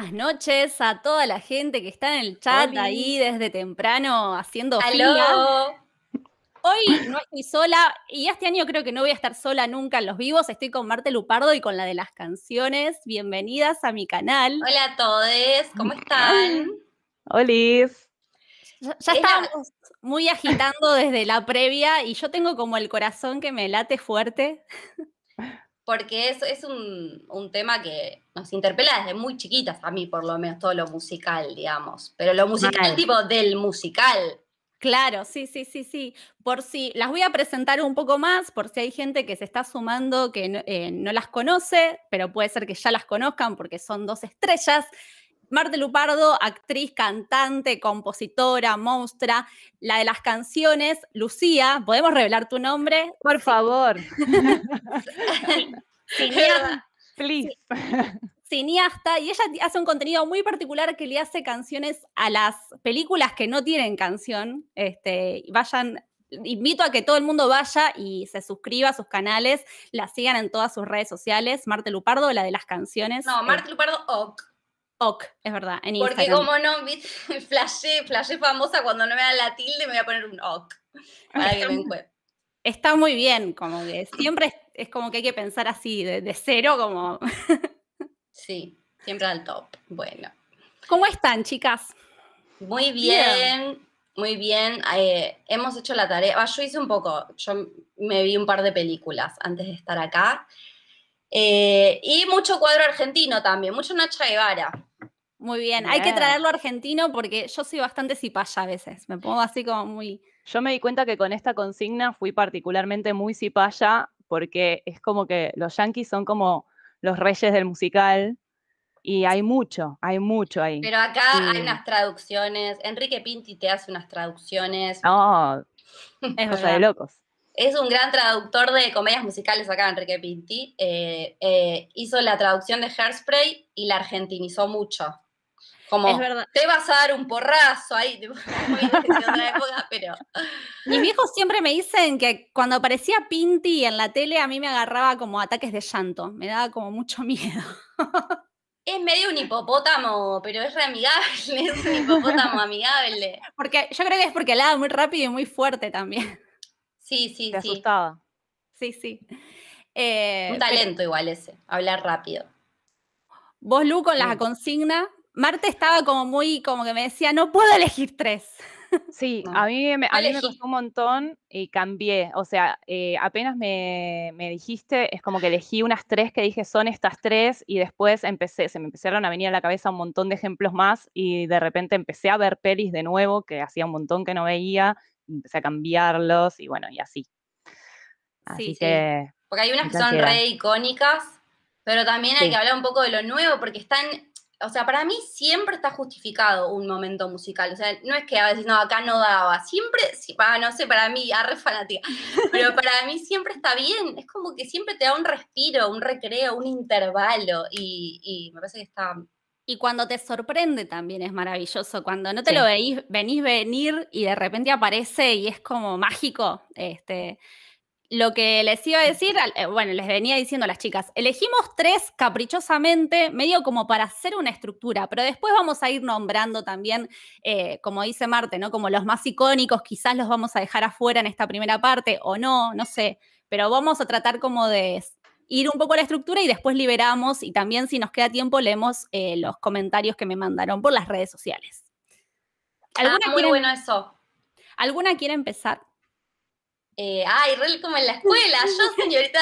buenas noches a toda la gente que está en el chat ahí desde temprano haciendo fila. Hoy no estoy sola y este año creo que no voy a estar sola nunca en los vivos. Estoy con Marte Lupardo y con la de las canciones. Bienvenidas a mi canal. Hola a todos, ¿cómo están? Olis. Ya, estamos muy agitando desde la previa y yo tengo como el corazón que me late fuerte porque es, un, tema que nos interpela desde muy chiquitas, a mí por lo menos, todo lo musical, digamos. Pero lo musical el tipo del musical. Claro, sí, sí, sí, sí. Por si las voy a presentar un poco más, por si hay gente que se está sumando que no, eh, las conoce, pero puede ser que ya las conozcan porque son dos estrellas. Marta Lupardo, actriz, cantante, compositora, monstrua, la de las canciones, Lucía, ¿podemos revelar tu nombre? Por favor. cineasta, em, Please. cineasta, y ella hace un contenido muy particular que le hace canciones a las películas que no tienen canción. Este, vayan, invito a que todo el mundo vaya y se suscriba a sus canales, la sigan en todas sus redes sociales. Marte Lupardo, la de las canciones. No, Marte eh, Lupardo, ok. Ok, es verdad, Porque como no, flashé, flashé famosa, cuando no me da la tilde me voy a poner un ok. Para que me encuentre. Está muy bien, como que siempre es como que hay que pensar así, de, cero, como. sí, siempre al top. Bueno. ¿Cómo están, chicas? Muy bien, muy bien. Eh, hemos hecho la tarea. Ah, yo hice un poco, yo me vi un par de películas antes de estar acá. Eh, y mucho cuadro argentino también, mucho Nacha Guevara. Muy bien, hay que traerlo argentino porque yo soy bastante cipaya a veces, me pongo así como muy... Yo me di cuenta que con esta consigna fui particularmente muy cipaya porque es como que los Yankees son como los reyes del musical y hay mucho, hay mucho ahí. Pero acá hay unas traducciones, Enrique Pinti te hace unas traducciones. Oh, es cosa de locos. Es un gran traductor de comedias musicales acá, Enrique Pinti. Eh, eh, hizo la traducción de Hairspray y la argentinizó mucho es verdad. te vas a dar un porrazo ahí, de otra pero... Mis hijos siempre me dicen que cuando aparecía Pinti en la tele a mí me agarraba como ataques de llanto, me daba como mucho miedo. Es medio un hipopótamo, pero es re amigable, es un hipopótamo amigable. Porque yo creo que es porque hablaba muy rápido y muy fuerte también. Sí, sí, Te sí. asustaba. Sí, sí. Eh, un talento igual ese, hablar rápido. Vos, Lu, con la consigna Marta estaba como muy, como que me decía, no puedo elegir tres. Sí, a mí, me, costó un montón y cambié. O sea, eh, apenas me, dijiste, es como que elegí unas tres que dije son estas tres y después empecé, se me empezaron a venir a la cabeza un montón de ejemplos más y de repente empecé a ver pelis de nuevo que hacía un montón que no veía, empecé a cambiarlos y bueno, y así. así sí, que, sí. Porque hay unas que son re icónicas, pero también hay que hablar un poco de lo nuevo porque están o sea, para mí siempre está justificado un momento musical. O sea, no es que a veces, no, acá no daba. Siempre, ah, no sé, para mí, arre fanática. Pero para mí siempre está bien. Es como que siempre te da un respiro, un recreo, un intervalo. Y, me parece que está. Y cuando te sorprende también es maravilloso. Cuando no te lo veís, venís venir y de repente aparece y es como mágico. Este. Lo que les iba a decir, eh, bueno, les venía diciendo las chicas, elegimos tres caprichosamente, medio como para hacer una estructura, pero después vamos a ir nombrando también, eh, como dice Marte, ¿no? Como los más icónicos, quizás los vamos a dejar afuera en esta primera parte o no, no sé, pero vamos a tratar como de ir un poco a la estructura y después liberamos y también si nos queda tiempo leemos eh, los comentarios que me mandaron por las redes sociales. Ah, muy bueno eso. ¿Alguna quiere empezar? Eh, ay, re como en la escuela, yo señorita,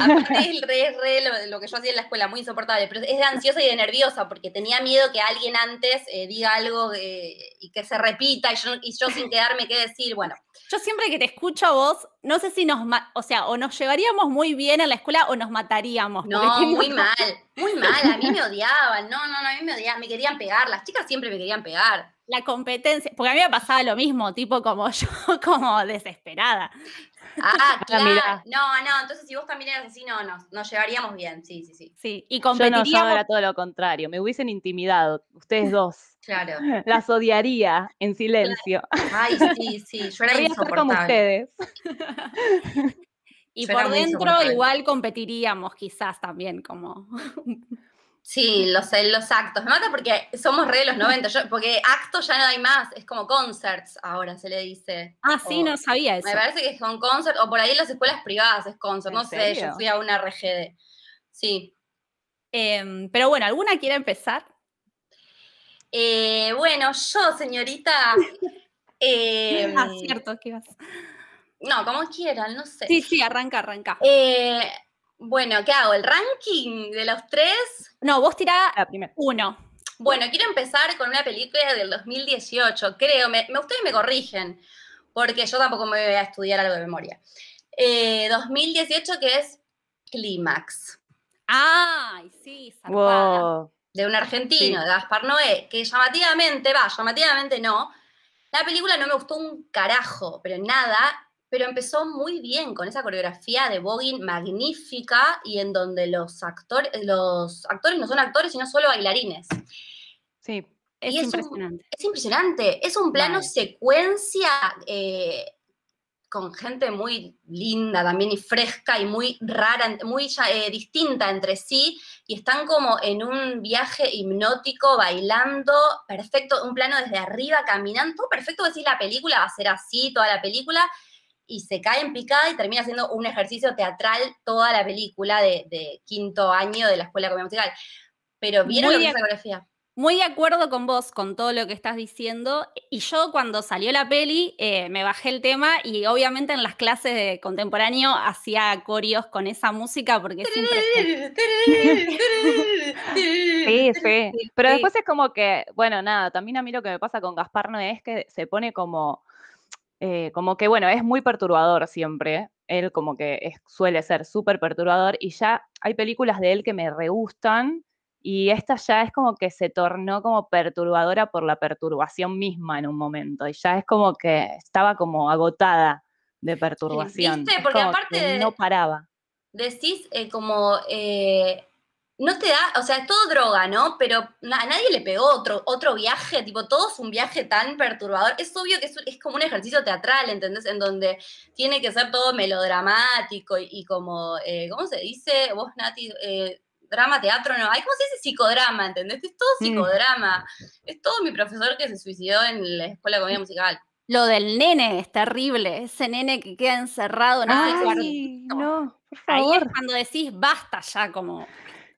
aparte es re, lo, que yo hacía en la escuela, muy insoportable, pero es de ansiosa y de nerviosa, porque tenía miedo que alguien antes eh, diga algo eh, y que se repita, y yo, sin quedarme qué decir, bueno. Yo siempre que te escucho a vos, no sé si nos, o sea, o nos llevaríamos muy bien a la escuela o nos mataríamos. No, muy mal, muy mal, a mí me odiaban, no, no, no, a mí me odiaban, me querían pegar, las chicas siempre me querían pegar la competencia, porque a mí me pasaba lo mismo, tipo como yo, como desesperada. Ah, claro. No, no, entonces si vos también eras así, no, nos, llevaríamos bien, sí, sí, sí. Sí, y competiríamos. Yo no, yo era todo lo contrario, me hubiesen intimidado, ustedes dos. Claro. Las odiaría en silencio. Ay, sí, sí, yo era Quería como ustedes. Y por dentro igual competiríamos quizás también como Sí, los, actos. Me mata porque somos re de los 90, porque actos ya no hay más, es como concerts ahora se le dice. Ah, sí, no sabía eso. Me parece que es con o por ahí en las escuelas privadas es concert, no sé, yo fui a una RGD. Sí. Em, pero bueno, ¿alguna quiere empezar? Eh, bueno, yo, señorita. Em, cierto, ¿qué vas? No, como quieran, no sé. Sí, sí, arranca, arranca. Eh, bueno, ¿qué hago? ¿El ranking de los tres? No, vos tirá La ah, uno. Bueno, quiero empezar con una película del 2018, creo. Me, me, ustedes me corrigen, porque yo tampoco me voy a estudiar algo de memoria. 2018, eh, que es Clímax. ¡Ay, sí! De un argentino, de Gaspar Noé, que llamativamente, va, llamativamente no. La película no me gustó un carajo, pero nada pero empezó muy bien con esa coreografía de voguing magnífica y en donde los, actores, los actores no son actores, sino solo bailarines. Sí, es, impresionante. es impresionante, es un plano secuencia eh, con gente muy linda también y fresca y muy rara, muy eh, distinta entre sí, y están como en un viaje hipnótico, bailando, perfecto, un plano desde arriba, caminando, perfecto, decís la película va a ser así, toda la película, y se cae en picada y termina haciendo un ejercicio teatral toda la película de, quinto año de la escuela comedia musical. Pero viene muy Muy de acuerdo con vos, con todo lo que estás diciendo. Y yo cuando salió la peli eh, me bajé el tema y obviamente en las clases de contemporáneo hacía corios con esa música porque siempre... sí, sí. Pero después es como que, bueno, nada, también a mí lo que me pasa con Gaspar no es que se pone como eh, como que bueno, es muy perturbador siempre, él como que suele ser súper perturbador y ya hay películas de él que me gustan, y esta ya es como que se tornó como perturbadora por la perturbación misma en un momento y ya es como que estaba como agotada de perturbación. Porque aparte no paraba. Decís eh, como eh, no te da, o sea, es todo droga, ¿no? Pero a nadie le pegó otro, otro viaje, tipo, todo es un viaje tan perturbador. Es obvio que es, como un ejercicio teatral, ¿entendés? En donde tiene que ser todo melodramático y, como, eh, ¿cómo se dice? Vos, Nati, eh, drama, teatro, no. Hay como se dice psicodrama, entendés? Es todo mm. psicodrama. Es todo mi profesor que se suicidó en la escuela de comedia musical. Lo del nene es terrible, ese nene que queda encerrado en el cuarto. No, por favor. Ahí es cuando decís basta ya, como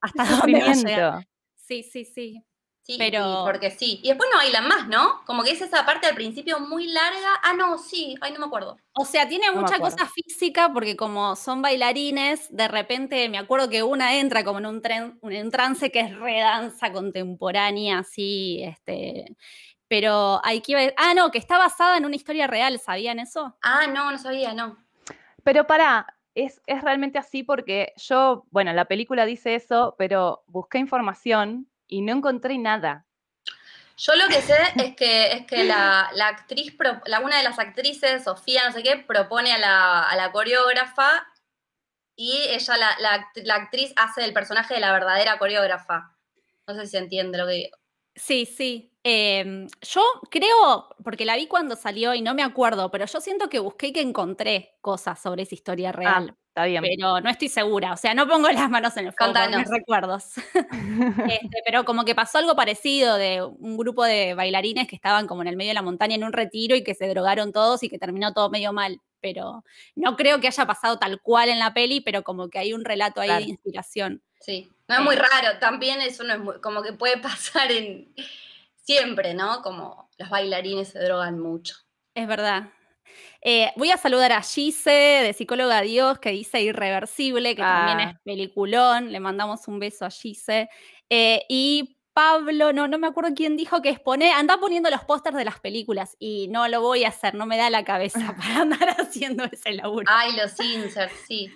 hasta Sí, sí, sí. Sí, pero... porque sí. Y después no bailan más, ¿no? Como que es esa parte al principio muy larga. Ah, no, sí, ay, no me acuerdo. O sea, tiene mucha cosa física porque como son bailarines, de repente me acuerdo que una entra como en un, tren, un trance que es redanza contemporánea, así, este... Pero hay que ver Ah, no, que está basada en una historia real, ¿sabían eso? Ah, no, no sabía, no. Pero para, es, realmente así porque yo, bueno, la película dice eso, pero busqué información y no encontré nada. Yo lo que sé es que, es que la, actriz, la, una de las actrices, Sofía, no sé qué, propone a la, a la coreógrafa y ella, la, la, actriz, hace el personaje de la verdadera coreógrafa. No sé si entiende lo que digo. Sí, sí, Em, yo creo, porque la vi cuando salió y no me acuerdo, pero yo siento que busqué y que encontré cosas sobre esa historia ah, real. Pero no estoy segura, o sea, no pongo las manos en el fuego de mis recuerdos. Este, pero como que pasó algo parecido de un grupo de bailarines que estaban como en el medio de la montaña en un retiro y que se drogaron todos y que terminó todo medio mal. Pero no creo que haya pasado tal cual en la peli, pero como que hay un relato ahí de inspiración. Sí, no es muy eh. raro, también eso no es como que puede pasar en siempre, ¿no? Como los bailarines se drogan mucho. Es verdad. Eh, voy a saludar a Gise, de Psicóloga Dios, que dice Irreversible, que también ah. es peliculón. Le mandamos un beso a Gise. Eh, y Pablo, no, no me acuerdo quién dijo que expone, anda poniendo los pósters de las películas y no lo voy a hacer, no me da la cabeza para andar haciendo ese laburo. Ay, los inserts, sí.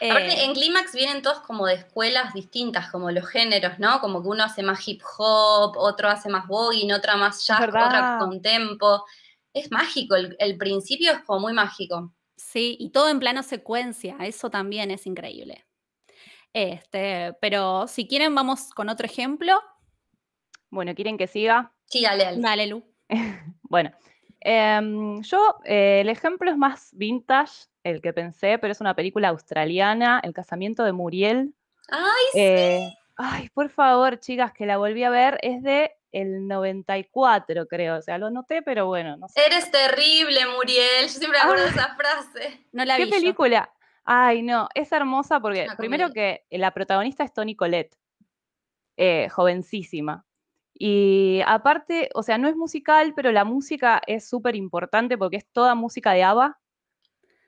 Eh, en Clímax vienen todos como de escuelas distintas, como los géneros, ¿no? Como que uno hace más hip hop, otro hace más voguing, otra más jazz, otra con tempo. Es mágico, el, principio es como muy mágico. Sí, y todo en plano secuencia, eso también es increíble. Este, pero si quieren, vamos con otro ejemplo. Bueno, ¿quieren que siga? Sí, dale, dale. Lu. bueno, em, yo, eh, el ejemplo es más vintage, el que pensé, pero es una película australiana, El casamiento de Muriel. ¡Ay, sí! Eh, ay, por favor, chicas, que la volví a ver, es de el 94, creo. O sea, lo noté, pero bueno, no sé. Eres terrible, Muriel. Yo siempre acuerdo esa frase. No la ¿Qué película? Ay, no, es hermosa porque primero que la protagonista es Toni Colette, eh, jovencísima. Y aparte, o sea, no es musical, pero la música es súper importante porque es toda música de ABBA.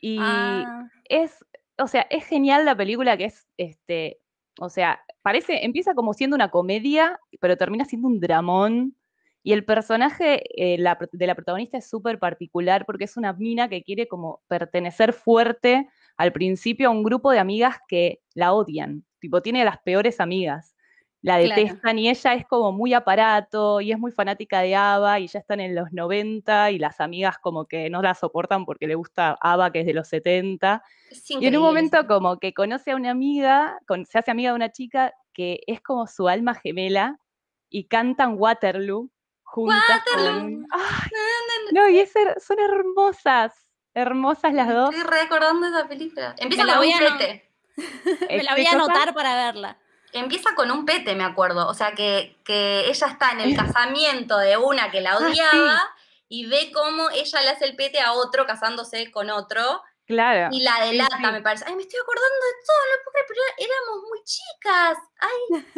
Y ah. es, o sea, es genial la película que es, este, o sea, parece, empieza como siendo una comedia, pero termina siendo un dramón. Y el personaje eh, de la protagonista es súper particular porque es una mina que quiere como pertenecer fuerte al principio a un grupo de amigas que la odian. Tipo, tiene las peores amigas la detestan y ella es como muy aparato y es muy fanática de Ava y ya están en los 90 y las amigas como que no la soportan porque le gusta Ava que es de los 70. Y en un momento como que conoce a una amiga, se hace amiga de una chica que es como su alma gemela y cantan Waterloo juntas. Waterloo. no, y son hermosas, hermosas las dos. Estoy recordando esa película. Empieza Me la voy a eh, anotar para verla. Empieza con un pete, me acuerdo. O sea, que, que ella está en el eh. casamiento de una que la ah, odiaba y ve cómo ella le hace el pete a otro casándose con otro. Claro. Y la de Lata me parece. Ay, me estoy acordando de todo,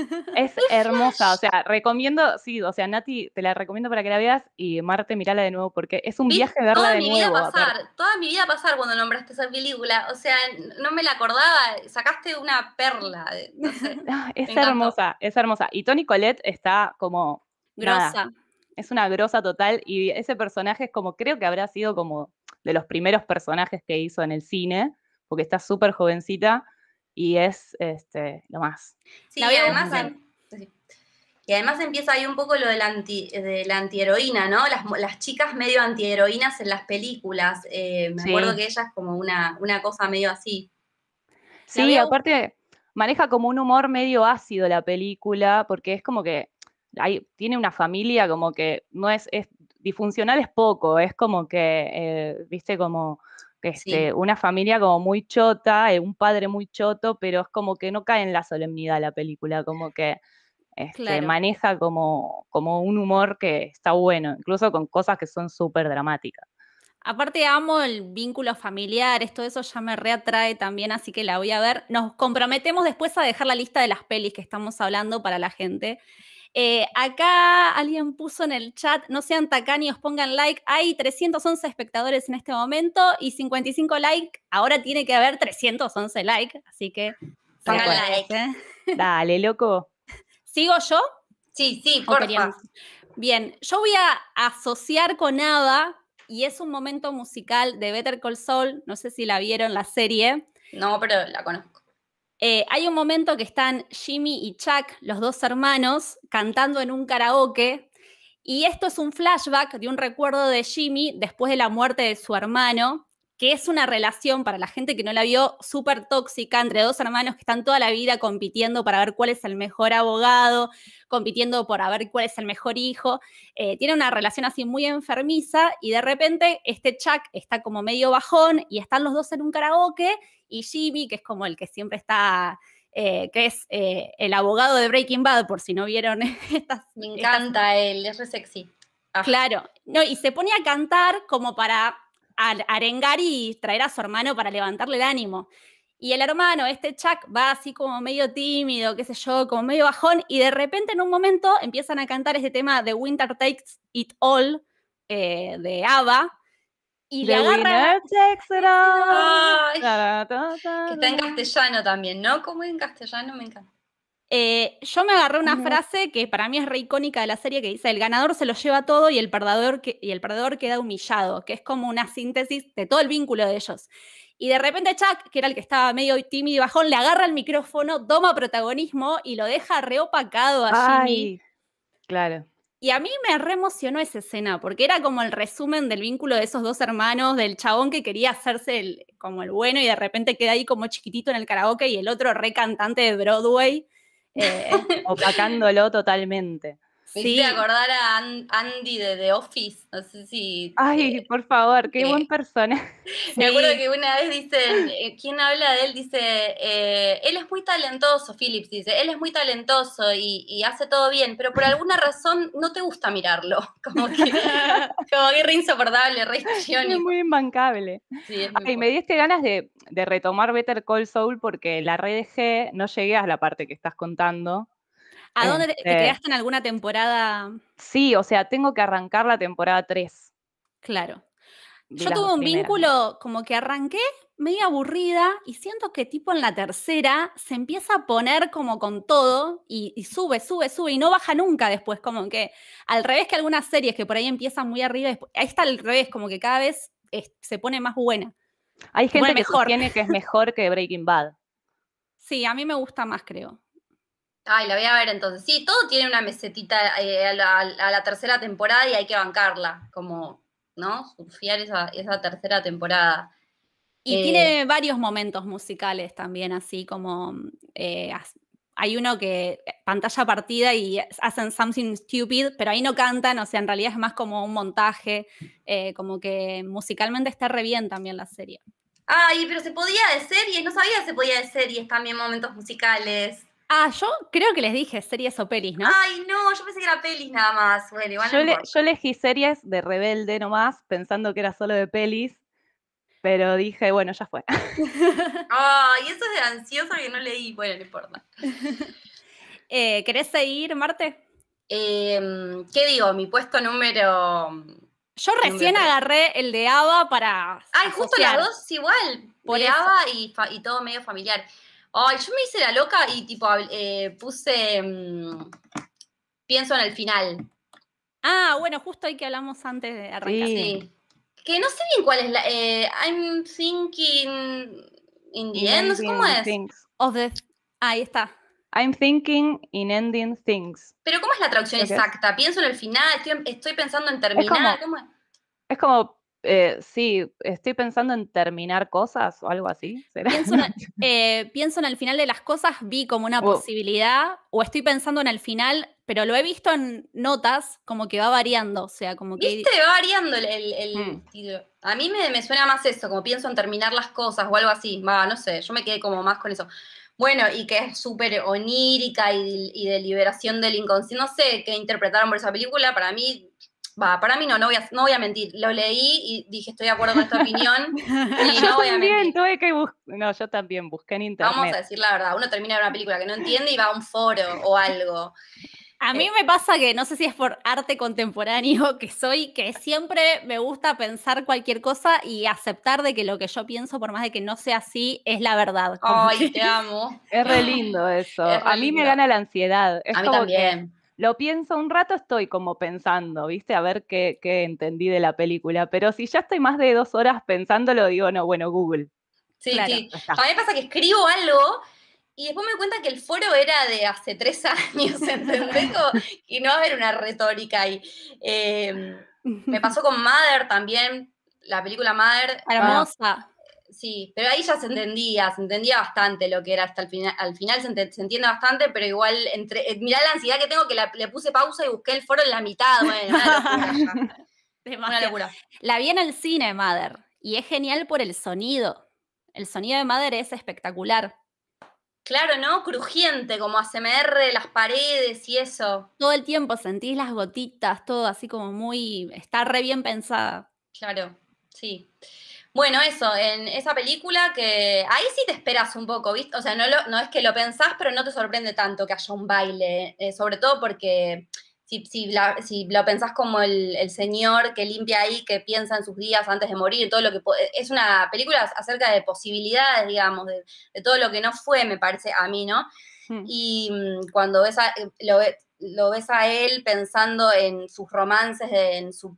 pero éramos muy chicas. Ay. Es hermosa, o sea, recomiendo, sí, o sea, Nati, te la recomiendo para que la veas y Marte, mirala de nuevo, porque es un viaje verla toda de mi Vida pasar, toda mi vida pasar cuando nombraste esa película, o sea, no me la acordaba, sacaste una perla. Eh, es hermosa, es hermosa. Y Tony Colette está como... Grosa. es una grosa total y ese personaje es como, creo que habrá sido como de los primeros personajes que hizo en el cine, porque está súper jovencita y es este, lo más. Sí, y además, empieza ahí un poco lo de la, antiheroína, ¿no? Las, chicas medio antiheroínas en las películas. Eh, me acuerdo que ella es como una, una cosa medio así. Sí, aparte maneja como un humor medio ácido la película, porque es como que tiene una familia como que no es Difuncional es poco, es como que, eh, viste, como este, una familia como muy chota, eh, un padre muy choto, pero es como que no cae en la solemnidad la película, como que este, maneja como, como un humor que está bueno, incluso con cosas que son súper dramáticas. Aparte amo el vínculo familiar, esto eso ya me reatrae también, así que la voy a ver. Nos comprometemos después a dejar la lista de las pelis que estamos hablando para la gente. Eh, acá alguien puso en el chat, no sean tacaños, pongan like. Hay 311 espectadores en este momento y 55 like. Ahora tiene que haber 311 like, así que pongan like. ¿eh? Dale, loco. ¿Sigo yo? Sí, sí, por Bien, yo voy a asociar con nada y es un momento musical de Better Call Saul. No sé si la vieron la serie. No, pero la conozco. Eh, hay un momento que están Jimmy y Chuck, los dos hermanos, cantando en un karaoke. Y esto es un flashback de un recuerdo de Jimmy después de la muerte de su hermano que es una relación, para la gente que no la vio, súper tóxica entre dos hermanos que están toda la vida compitiendo para ver cuál es el mejor abogado, compitiendo por ver cuál es el mejor hijo. Eh, tiene una relación así muy enfermiza y de repente este Chuck está como medio bajón y están los dos en un karaoke y Jimmy, que es como el que siempre está... Eh, que es eh, el abogado de Breaking Bad, por si no vieron estas. Me encanta él, es re sexy. Ah. Claro, no, y se pone a cantar como para a arengar y traer a su hermano para levantarle el ánimo. Y el hermano, este Chuck, va así como medio tímido, qué sé yo, como medio bajón, y de repente en un momento empiezan a cantar este tema de Winter Takes It All eh, de Ava Y le agarran que está en castellano también, ¿no? Como en castellano me encanta. Eh, yo me agarré una frase que para mí es re icónica de la serie que dice, el ganador se lo lleva todo y el perdedor, y el perdedor queda humillado, que es como una síntesis de todo el vínculo de ellos. Y de repente Chuck, que era el que estaba medio tímido y bajón, le agarra el micrófono, toma protagonismo y lo deja reopacado a Jimmy. claro. Y a mí me reemocionó esa escena, porque era como el resumen del vínculo de esos dos hermanos, del chabón que quería hacerse como el bueno y de repente queda ahí como chiquitito en el karaoke y el otro re cantante de Broadway eh, eh opacándolo totalmente sí. acordar a Andy de The Office, no sé si... Ay, por favor, qué buen persona. Me acuerdo que una vez dice, eh, quien habla de él dice, eh, él es muy talentoso, Philips, dice, él es muy talentoso y, hace todo bien, pero por alguna razón no te gusta mirarlo, como que, como re insoportable, re Es muy imbancable. Y me diste ganas de, retomar Better Call Saul porque la G no llegué a la parte que estás contando ¿A dónde te este quedaste en alguna temporada? Sí, o sea, tengo que arrancar la temporada 3. Claro. Yo tuve un vínculo como que arranqué media aburrida y siento que tipo en la tercera se empieza a poner como con todo y, sube, sube, sube y no baja nunca después, como que al revés que algunas series que por ahí empiezan muy arriba, ahí está al revés, como que cada vez se pone más buena. Hay gente que tiene que es mejor que Breaking Bad. Sí, a mí me gusta más, creo. Ay, la voy a ver entonces. Sí, todo tiene una mesetita eh, a, la, tercera temporada y hay que bancarla, como, ¿no? Sufiar esa, tercera temporada. Y eh, tiene varios momentos musicales también, así como eh, hay uno que pantalla partida y hacen something stupid, pero ahí no cantan, o sea, en realidad es más como un montaje, como que musicalmente está re bien también la serie. Ay, pero se podía de series, no sabía que se podía de series también momentos musicales. Ah, yo creo que les dije series o pelis, ¿no? Ay, no, yo pensé que era pelis nada más. yo, elegí series de rebelde nomás, pensando que era solo de pelis, pero dije, bueno, ya fue. Ay, y eso es de ansioso que no leí. Bueno, no importa. Eh, ¿Querés seguir, Marte? Em, ¿Qué digo? Mi puesto número. Yo recién agarré el de Ava para. Ay, justo las dos igual. Por de Ava y todo medio familiar. Ay, yo me hice la loca y tipo eh, puse mm, pienso en el final. Ah, bueno, justo ahí que hablamos antes de arrancar. Sí. Que no sé bien cuál es la. Eh, I'm thinking in the end, no sé cómo es. Of ahí está. I'm thinking in ending things. Pero ¿cómo es la traducción exacta? Pienso en el final, estoy, pensando en terminar. es como eh, sí, estoy pensando en terminar cosas o algo así. Eh, pienso, en, el final de las cosas, vi como una oh. posibilidad, o estoy pensando en el final, pero lo he visto en notas, como que va variando, o sea, como que... Viste, va variando el, el, mm. A mí me, suena más eso, como pienso en terminar las cosas o algo así, va, no sé, yo me quedé como más con eso. Bueno, y que es súper onírica y, y de liberación del inconsciente, no sé qué interpretaron por esa película, para mí Va, para mí no, no voy, a, no voy a mentir. Lo leí y dije, estoy de acuerdo con esta opinión. y yo no voy también a mentir. No, yo también busqué en internet. Vamos a decir la verdad. Uno termina una película que no entiende y va a un foro o algo. A mí eh. me pasa que, no sé si es por arte contemporáneo que soy, que siempre me gusta pensar cualquier cosa y aceptar de que lo que yo pienso, por más de que no sea así, es la verdad. Ay, te amo. Es re lindo eso. a mí me gana la ansiedad. a mí también lo pienso un rato, estoy como pensando, ¿viste? A ver qué, entendí de la película. Pero si ya estoy más de dos horas pensando lo digo, no, bueno, Google. Sí, sí. A mí pasa que escribo algo y después me cuenta que el foro era de hace tres años, ¿entendés? y no va a haber una retórica ahí. Eh, me pasó con Mother también, la película Mother. Hermosa. Sí, pero ahí ya se mm. entendía, se entendía bastante lo que era hasta el final. Al final se, entiende bastante, pero igual, entre, eh, mirá la ansiedad que tengo que le puse pausa y busqué el foro en la mitad. Bueno, una La vi en el cine, Mother, y es genial por el sonido. El sonido de Mother es espectacular. Claro, ¿no? Crujiente, como ACMR, las paredes y eso. Todo el tiempo sentís las gotitas, todo así como muy. Está re bien pensada. Claro, sí. Bueno, eso, en esa película que ahí sí te esperas un poco, ¿viste? O sea, no, no es que lo pensás, pero no te sorprende tanto que haya un baile, eh, sobre todo porque si, lo pensás como el, señor que limpia ahí, que piensa en sus días antes de morir, todo lo que... Es una película acerca de posibilidades, digamos, de, todo lo que no fue, me parece a mí, ¿no? Hmm. Y mm, cuando ves a, eh, lo, lo, ves a él pensando en sus romances, en su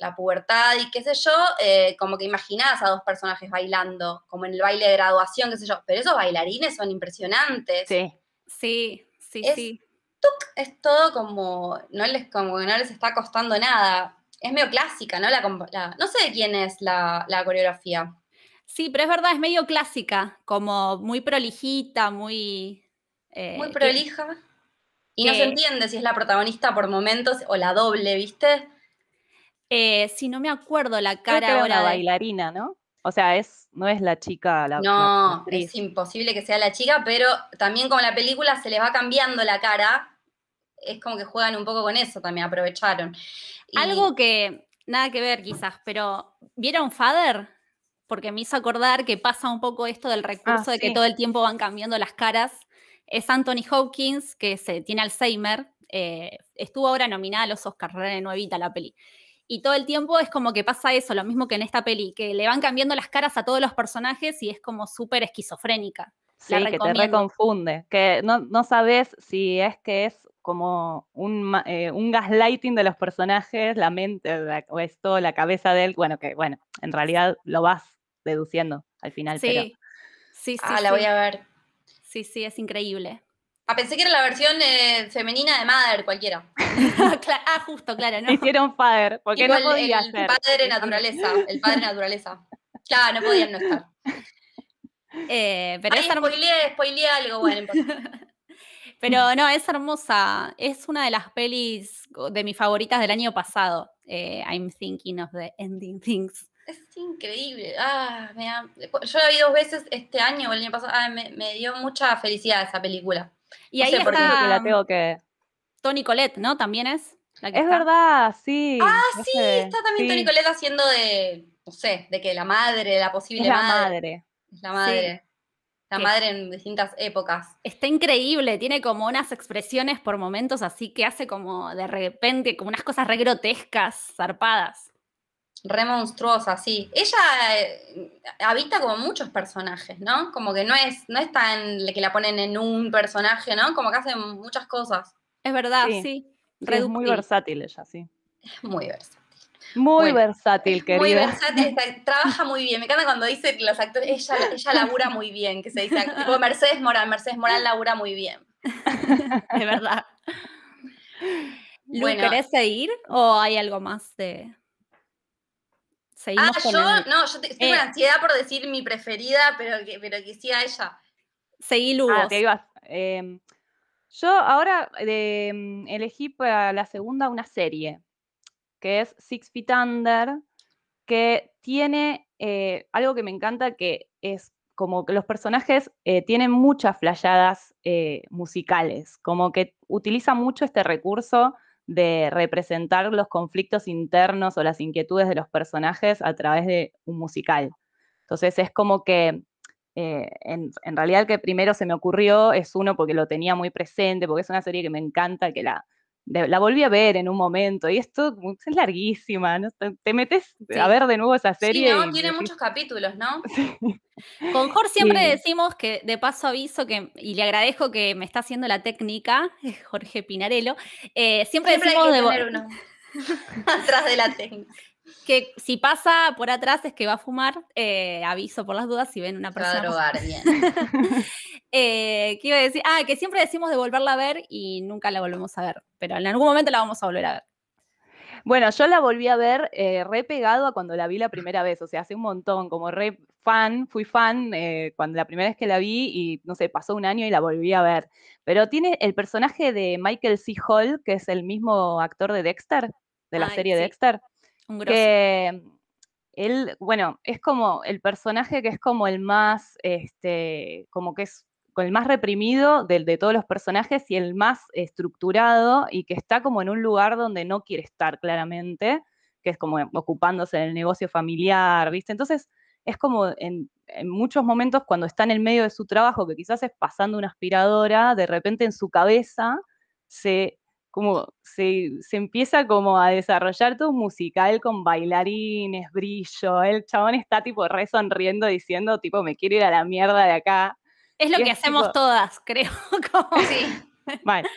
la pubertad y qué sé yo, eh, como que imaginás a dos personajes bailando, como en el baile de graduación, qué sé yo, pero esos bailarines son impresionantes. Sí, sí, sí, es, sí. es todo como, no les, como que no les está costando nada. Es medio clásica, ¿no? La, no sé de quién es la, coreografía. Sí, pero es verdad, es medio clásica, como muy prolijita, muy... Eh, muy prolija. y no se entiende si es la protagonista por momentos o la doble, ¿viste? Eh, si no me acuerdo la cara Creo que bailarina, ¿no? O sea, no es la chica la No, es imposible que sea la chica, pero también con la película se le va cambiando la cara, es como que juegan un poco con eso también, aprovecharon. Algo que nada que ver quizás, pero ¿vieron Fader Porque me hizo acordar que pasa un poco esto del ah, recurso de que todo el tiempo van cambiando las caras. Es Anthony Hopkins, que se, tiene Alzheimer, eh, estuvo ahora nominada a los Oscars, re nuevita la peli y todo el tiempo es como que pasa eso, lo mismo que en esta peli, que le van cambiando las caras a todos los personajes y es como súper esquizofrénica. Sí, que te reconfunde, que no, sabes si es que es como un, eh, un gaslighting de los personajes, la mente o esto, la cabeza de él, bueno, que bueno, en realidad lo vas deduciendo al final. Sí, sí, Ah, la voy a ver. Sí, sí, es increíble. Ah, pensé que era la versión eh, femenina de Mother, cualquiera. ah, justo, claro, ¿no? Hicieron Father, porque no podía el, ser. Padre naturaleza, el padre naturaleza. Claro, no podían no estar. Eh, pero Ay, es spoileé, spoileé algo, bueno. pero no, es hermosa. Es una de las pelis de mis favoritas del año pasado. Eh, I'm thinking of the ending things. Es increíble. Ah, Yo la vi dos veces este año o el año pasado. Ah, me dio mucha felicidad esa película. Y ahí está... la tengo que... Tony Colette, ¿no? También es. La que es verdad, sí. Ah, sí, está también Tony Colette haciendo de, no sé, de que la madre, la posible es la madre. Es la madre. La madre en distintas épocas. Está increíble, tiene como unas expresiones por momentos así que hace como de repente, como unas cosas re grotescas, zarpadas. Re monstruosa, sí. Ella eh, habita como muchos personajes, ¿no? Como que no es, no tan que la ponen en un personaje, ¿no? Como que hacen muchas cosas. Es verdad, sí. Es muy versátil ella, sí. muy versátil. Muy versátil, querida. Muy versátil, trabaja muy bien. Me encanta cuando dice que los actores, ella, labura muy bien, que se dice, tipo Mercedes Moral Mercedes Moral labura muy bien. Es verdad. Lu, ¿querés seguir o hay algo más de...? ah, yo, no, yo tengo eh. ansiedad por decir mi preferida, pero que, pero que ella. Seguí ah, Lugos. te ibas. Em, yo ahora em, elegí para la segunda una serie, que es Six Feet Under, que tiene eh, algo que me encanta, que es como que los personajes eh, tienen muchas flayadas musicales, como que utiliza mucho este recurso de representar los conflictos internos o las inquietudes de los personajes a través de un musical. Entonces es como que eh, en, en, realidad el que primero se me ocurrió es uno porque lo tenía muy presente, porque es una serie que me encanta, que la, la volví a ver en un momento y esto es larguísima, ¿no? te metes a ver de nuevo esa serie. Sí, tiene muchos capítulos, ¿no? Con Jorge siempre decimos que, de paso aviso, que, y le agradezco que me está haciendo la técnica, Jorge Pinarello, eh, siempre, decimos de... Tener uno. atrás de la técnica que si pasa por atrás es que va a fumar, eh, aviso por las dudas si ven una persona. drogar, bien. Eh, ¿Qué iba a decir? Ah, que siempre decimos de volverla a ver y nunca la volvemos a ver, pero en algún momento la vamos a volver a ver. Bueno, yo la volví a ver eh, re pegado a cuando la vi la primera vez, o sea, hace un montón, como re fan, fui fan cuando la primera vez que la vi y no sé, pasó un año y la volví a ver. Pero tiene el personaje de Michael C. Hall, que es el mismo actor de Dexter, de la serie de Dexter él, bueno, es como el personaje que es como el más, este, como que es el más reprimido de, de, todos los personajes y el más estructurado y que está como en un lugar donde no quiere estar claramente, que es como ocupándose del negocio familiar, ¿viste? Entonces es como en muchos momentos cuando está en el medio de su trabajo, que quizás es pasando una aspiradora, de repente en su cabeza se como se, se, empieza como a desarrollar tu musical con bailarines, brillo, el chabón está tipo re sonriendo diciendo tipo me quiero ir a la mierda de acá. Es lo que hacemos todas, creo. Bueno,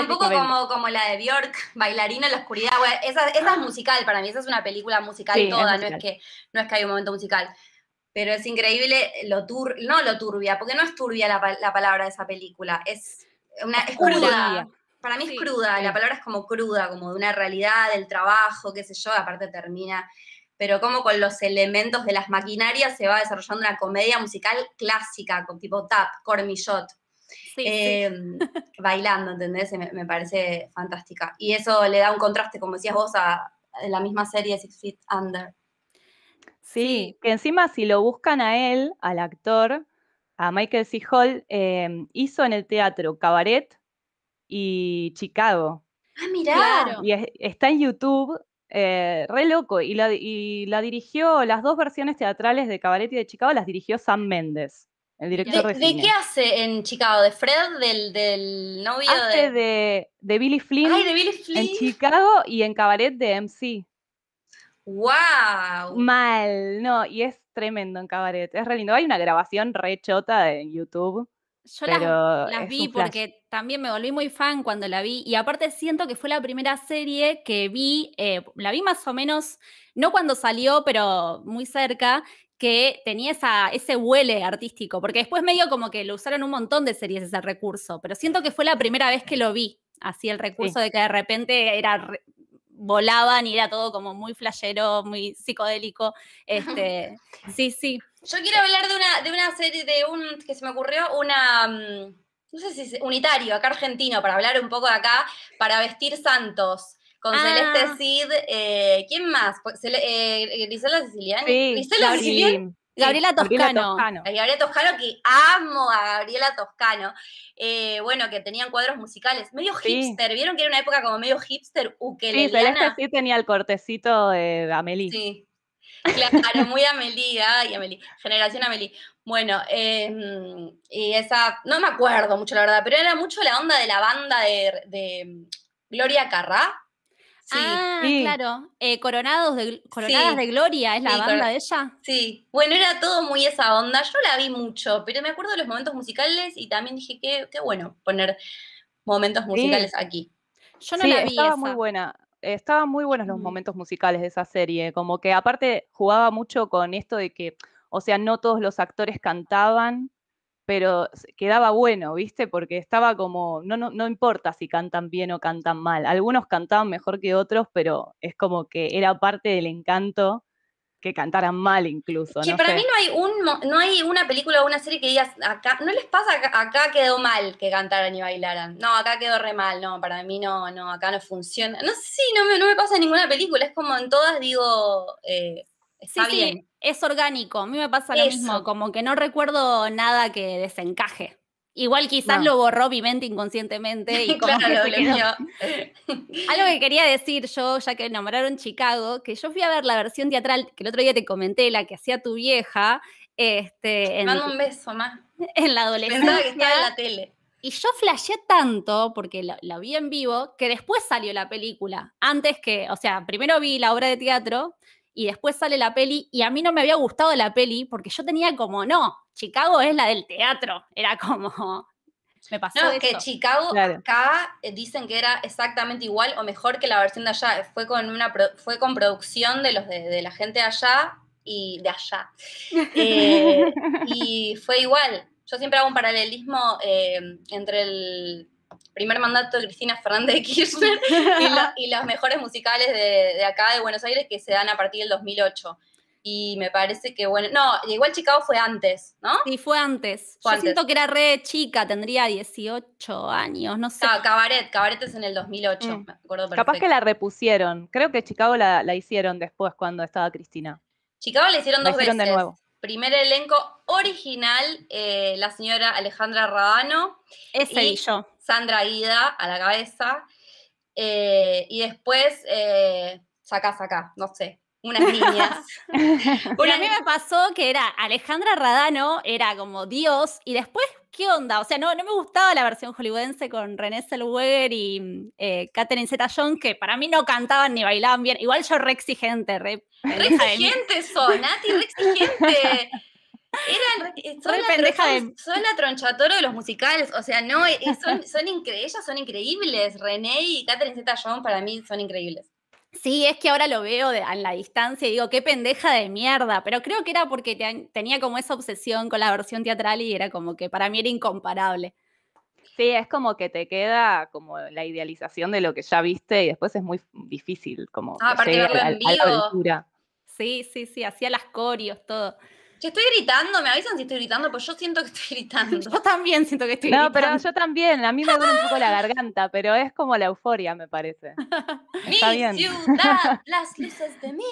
un poco como, como la de Bjork, Bailarina en la Oscuridad. esa, es musical para mí, esa es una película musical toda, No, es que, no es que hay un momento musical. Pero es increíble lo tour no lo turbia, porque no es turbia la, palabra de esa película, es una es para mí es cruda, la palabra es como cruda, como de una realidad, del trabajo, qué sé yo, aparte termina, pero como con los elementos de las maquinarias se va desarrollando una comedia musical clásica, con tipo tap, cormillot, Sí, em, bailando, ¿entendés? Me, parece fantástica. Y eso le da un contraste, como decías vos, a, la misma serie Six Feet Under. Sí, que encima si lo buscan a él, al actor, a Michael C. Hall, em, hizo en el teatro Cabaret, y Chicago. Ah, mira. Y está en YouTube, eh, re loco. Y la, dirigió, las dos versiones teatrales de Cabaret y de Chicago las dirigió Sam Méndez. El director de, qué hace en Chicago? ¿De Fred? ¿Del, novio? de... Billy Flynn. de Billy Flynn. En Chicago y en Cabaret de MC. ¡Wow! Mal, no, y es tremendo en cabaret. Es re lindo. Hay una grabación re chota en YouTube. Yo las vi porque también me volví muy fan cuando la vi y aparte siento que fue la primera serie que vi, eh, la vi más o menos, no cuando salió, pero muy cerca, que tenía esa, ese huele artístico, porque después medio como que lo usaron un montón de series ese recurso, pero siento que fue la primera vez que lo vi, así el recurso de que de repente era volaban y era todo como muy flashero, muy psicodélico. Este, sí, sí. Yo quiero hablar de una, de una serie, de un, que se me ocurrió, una... Mm, no sé si es unitario, acá argentino, para hablar un poco de acá, para vestir santos. Con ah. Celeste Cid, eh, ¿quién más? Pues, eh, eh ¿Grisela Siciliani? Sí, Gabriela Toscano. Gabriela Toscano. que amo a Gabriela Toscano. Eh, bueno, que tenían cuadros musicales. Medio hipster. ¿Vieron que era una época como medio hipster ukeleliana? Sí, Celeste Cid tenía el cortecito de Amelie. Sí. Claro, muy Amelie, Amelie. Generación Amelie. Bueno, em, y esa, no me acuerdo mucho la verdad, pero era mucho la onda de la banda de, em, Gloria Carrá. Sí. Ah, claro. Eh, Coronados de, Coronadas de Gloria, ¿es la banda de ella? Sí. Bueno, era todo muy esa onda. Yo la vi mucho, pero me acuerdo de los momentos musicales y también dije que qué bueno poner momentos musicales aquí. Yo no la vi. Estaba muy buena estaban muy buenos los mm. momentos musicales de esa serie, como que aparte jugaba mucho con esto de que o sea, no todos los actores cantaban, pero quedaba bueno, ¿viste? Porque estaba como, no, no, no importa si cantan bien o cantan mal, algunos cantaban mejor que otros, pero es como que era parte del encanto que cantaran mal incluso. Que para mí no hay, un, no hay una película o una serie que digas, acá, no les pasa, acá, quedó mal que cantaran y bailaran. No, acá quedó re mal, no, para mí no, no, acá no funciona. No sé, sí, no me, no me pasa en ninguna película, es como en todas digo, eh, Sí, es orgánico. A mí me pasa lo mismo, como que no recuerdo nada que desencaje. Igual quizás lo borró mi mente inconscientemente y como claro, que Algo que quería decir yo, ya que nombraron Chicago, que yo fui a ver la versión teatral que el otro día te comenté, la que hacía tu vieja. Este, Mando un beso, más. En la adolescencia. en la tele. Y yo flasheé tanto, porque la, la vi en vivo, que después salió la película. Antes que, o sea, primero vi la obra de teatro y después sale la peli y a mí no me había gustado la peli porque yo tenía como, no, Chicago es la del teatro, era como... Me pasó no, que Chicago acá eh, dicen que era exactamente igual o mejor que la versión de allá. Eh, fue con una fue con producción de los de, la gente de allá y de allá. Eh, y fue igual. Yo siempre hago un paralelismo entre el primer mandato de Cristina Fernández de Kirchner y, las los mejores musicales de, acá de Buenos Aires que se dan a partir del 2008 y me parece que bueno, no, igual Chicago fue antes, ¿no? Sí, fue antes. Yo siento que era re chica, tendría 18 años, no sé. Ah, cabaret, Cabaret es en el 2008, mm. Capaz que la repusieron, creo que Chicago la, hicieron después cuando estaba Cristina. Chicago la hicieron dos veces. De nuevo. Primer elenco original, eh, la señora Alejandra Radano. Ese y yo. Sandra Ida a la cabeza. Eh, y después, eh, saca, no sé, unas niñas. Bueno, a mí me pasó que era Alejandra Radano, era como Dios, y después, ¿qué onda? O sea, no, no me gustaba la versión hollywoodense con René Selweger y Katherine eh, Catherine zeta que para mí no cantaban ni bailaban bien. Igual yo re exigente, re... Re exigente son, Nati, re exigente. Eran, eh, son, la de... tronchatoro de los musicales, o sea, no, eh, eh, son, son son increíbles, René y Catherine zeta john para mí son increíbles. Sí, es que ahora lo veo a la distancia y digo, qué pendeja de mierda, pero creo que era porque tenía como esa obsesión con la versión teatral y era como que para mí era incomparable. Sí, es como que te queda como la idealización de lo que ya viste y después es muy difícil como ah, la Sí, sí, sí, hacía las corios, todo estoy gritando, me avisan si estoy gritando, pues yo siento que estoy gritando. Yo también siento que estoy gritando. No, pero yo también, a mí me duele un poco la garganta, pero es como la euforia, me parece. mi ciudad, las luces de mi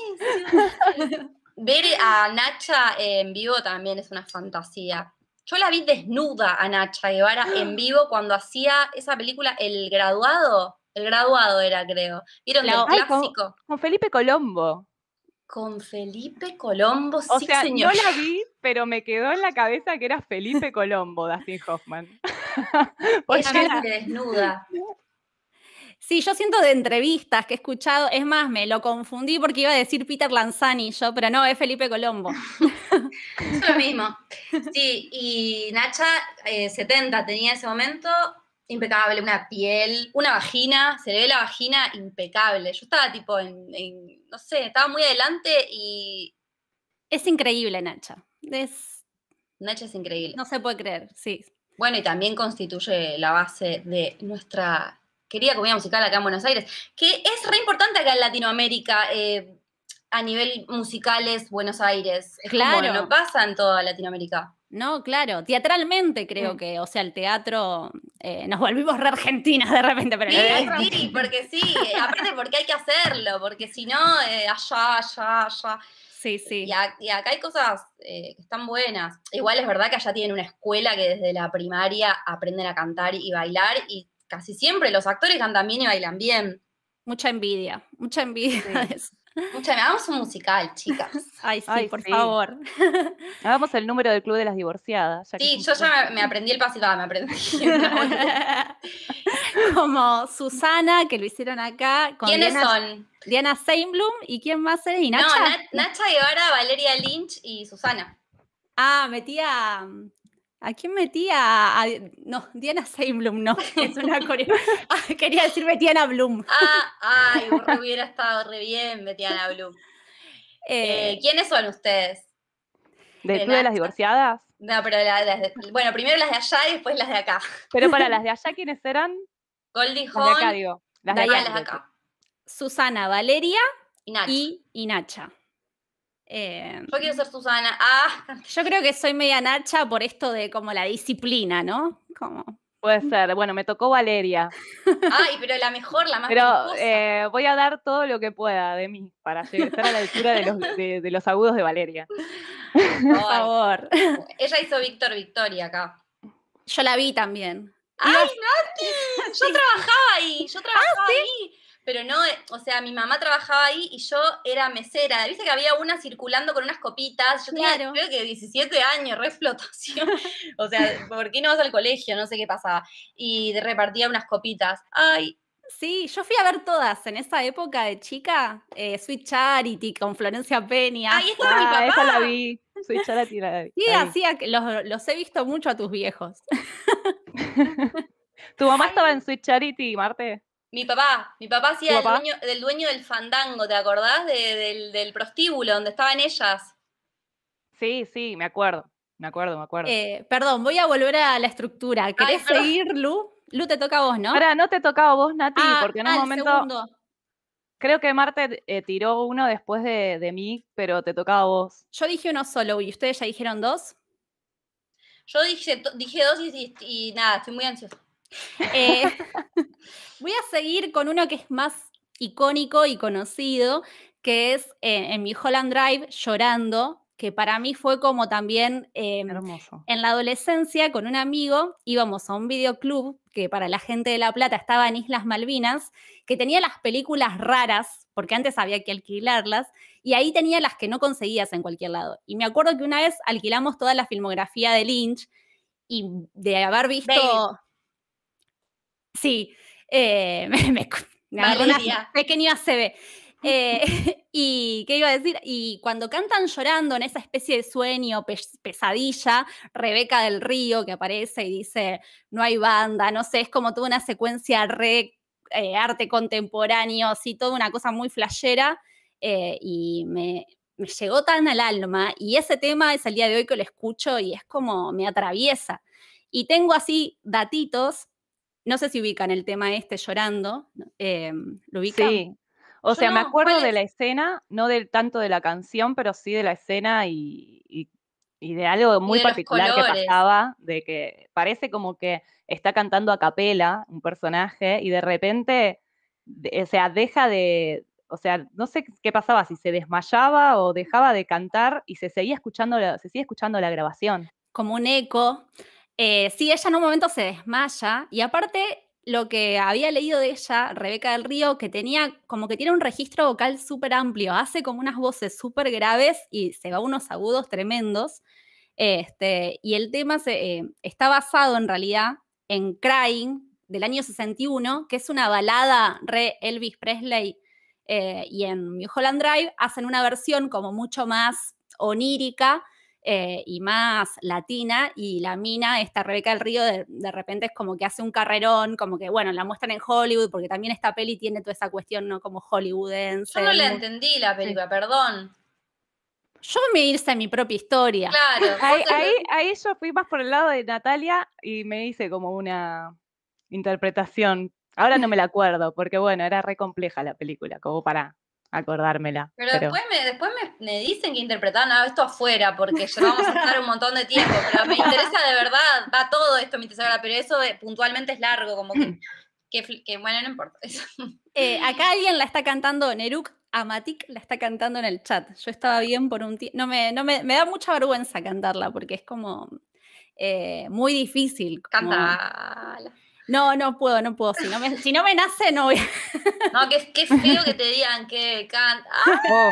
ciudad. Ver a Nacha en vivo también es una fantasía. Yo la vi desnuda a Nacha Guevara en vivo cuando hacía esa película El Graduado. El Graduado era, creo. ¿Vieron el clásico? con Felipe Colombo con Felipe Colombo, o sí, sea, señor. No la vi, pero me quedó en la cabeza que era Felipe Colombo, Dustin Hoffman. Ella se desnuda. Sí, yo siento de entrevistas que he escuchado, es más, me lo confundí porque iba a decir Peter Lanzani yo, pero no, es Felipe Colombo. es lo mismo. Sí, y Nacha, 70 eh, tenía ese momento, impecable, una piel, una vagina, se le ve la vagina impecable. Yo estaba tipo en no sé, estaba muy adelante y... Es increíble, Nacha. Es... Nacha es increíble. No se puede creer, sí. Bueno, y también constituye la base de nuestra querida comida musical acá en Buenos Aires, que es re importante acá en Latinoamérica. Eh, a nivel musical es Buenos Aires. claro. no pasa en toda Latinoamérica. No, claro, teatralmente creo mm. que, o sea, el teatro eh, nos volvimos re argentinas de repente. Pero sí, porque sí, eh, aparte porque hay que hacerlo, porque si no, eh, allá, allá, allá. Sí, sí. Y, acá hay cosas que están buenas. Igual es verdad que allá tienen una escuela que desde la primaria aprenden a cantar y bailar y casi siempre los actores cantan bien y bailan bien. Mucha envidia, mucha envidia. Muchas, hagamos un musical, chicas. Ay, sí, por favor. Hagamos el número del Club de las Divorciadas. sí, yo ya me, aprendí el pasito, me aprendí. Como Susana, que lo hicieron acá. ¿Quiénes son? Diana Seinblum, ¿y quién más es? ¿Y Nacha? No, Nacha Guevara, Valeria Lynch y Susana. Ah, metía mm, ¿A quién metía? no, Diana Seinblum, no. Es una ah, quería decir Betiana Bloom. Ah, ay, hubiera estado re bien Betiana Bloom. Eh, eh, ¿Quiénes son ustedes? ¿De, todas eh, las divorciadas? No, pero las bueno, primero las de allá y después las de acá. Pero para las de allá, ¿quiénes eran? Goldie Hawn. Las de acá, digo. de, allá, de acá. Susana, Valeria y, Nacha. y Inacha. Eh, yo quiero ser Susana. Ah. Yo creo que soy media nacha por esto de como la disciplina, ¿no? Puede ser. Bueno, me tocó Valeria. Ay, pero la mejor, la más Pero eh, voy a dar todo lo que pueda de mí para estar a la altura de los, agudos de Valeria. Por favor. Ella hizo Víctor Victoria acá. Yo la vi también. ¡Ay, Nati! Yo trabajaba ahí, yo trabajaba ¿Ah, ahí pero no, eh, o sea, mi mamá trabajaba ahí y yo era mesera. Viste que había una circulando con unas copitas. Yo tenía creo que 17 años, re explotación. o sea, ¿por qué no vas al colegio? No sé qué pasaba. Y repartía unas copitas. Ay. Sí, yo fui a ver todas en esa época de chica, eh, Sweet Charity con Florencia Peña. Ay, esta es mi papá. Ah, esa la vi. Sweet Charity la vi. Sí, así los, los he visto mucho a tus viejos. ¿Tu mamá estaba en Sweet Charity, Marte? Mi papá, mi papá hacía del dueño, del dueño, del fandango, ¿te acordás? del, prostíbulo donde estaban ellas. Sí, sí, me acuerdo, me acuerdo, me acuerdo. Eh, perdón, voy a volver a la estructura. ¿Querés seguir, Lu? Lu, te toca a vos, ¿no? Ahora, no te tocaba a vos, Nati, ah, porque en un momento... Creo que Marte eh, tiró uno después de, mí, pero te tocaba a vos. Yo dije uno solo y ustedes ya dijeron dos. Yo dije, dije dos y, y nada, estoy muy ansiosa. Eh, voy a seguir con uno que es más icónico y conocido, que es eh, en mi Holland Drive, Llorando, que para mí fue como también em, en la adolescencia con un amigo íbamos a un videoclub que para la gente de La Plata estaba en Islas Malvinas, que tenía las películas raras, porque antes había que alquilarlas, y ahí tenía las que no conseguías en cualquier lado. Y me acuerdo que una vez alquilamos toda la filmografía de Lynch y de haber visto... Sí, eh, me, me, me agarró pequeña CB. Eh, y qué iba a decir, y cuando cantan llorando en esa especie de sueño, pesadilla, Rebeca del Río que aparece y dice, no hay banda, no sé, es como toda una secuencia re eh, arte contemporáneo, así toda una cosa muy flashera, y me llegó tan al alma, y ese tema es el día de hoy que lo escucho y es como me atraviesa. Y tengo así datitos no sé si ubican el tema este llorando. Em, ¿Lo ubican? Sí. O sea, me acuerdo de la escena, no tanto de la canción, pero sí de la escena y, de algo muy particular que pasaba, de que parece como que está cantando a capela un personaje y de repente, se deja de, o sea, no sé qué pasaba, si se desmayaba o dejaba de cantar y se seguía escuchando, se sigue escuchando la grabación. Como un eco. Eh, sí, ella en un momento se desmaya y aparte lo que había leído de ella, Rebeca del Río, que tenía como que tiene un registro vocal súper amplio, hace como unas voces súper graves y se va unos agudos tremendos. Este, y el tema eh, está basado en realidad en Crying del año 61, que es una balada re Elvis Presley, eh, y en New Holland Drive hacen una versión como mucho más onírica, eh, y más latina, y la mina, esta Rebeca del Río, de, repente es como que hace un carrerón, como que, bueno, la muestran en Hollywood, porque también esta peli tiene toda esa cuestión, ¿no? Como hollywoodense. Yo no la entendí la película, perdón. Yo me irse mi propia historia. Claro. Ahí, ahí yo fui más por el lado de Natalia y me hice como una interpretación. Ahora no me la acuerdo, porque bueno, era re compleja la película, como para acordármela. Pero, después, me, dicen que interpretaban esto afuera, porque llevamos a estar un montón de tiempo, pero me interesa de verdad, va todo esto, mi pero eso eh, puntualmente es largo, como que, bueno, no importa. Eh, acá alguien la está cantando, Neruk Amatic la está cantando en el chat. Yo estaba ah. bien por un tiempo, no, me, no me, da mucha vergüenza cantarla, porque es como... Eh, muy difícil. Como... No, no puedo, no puedo. Si no me, nace, no voy. No, qué, feo que te digan que canta. Ah, oh.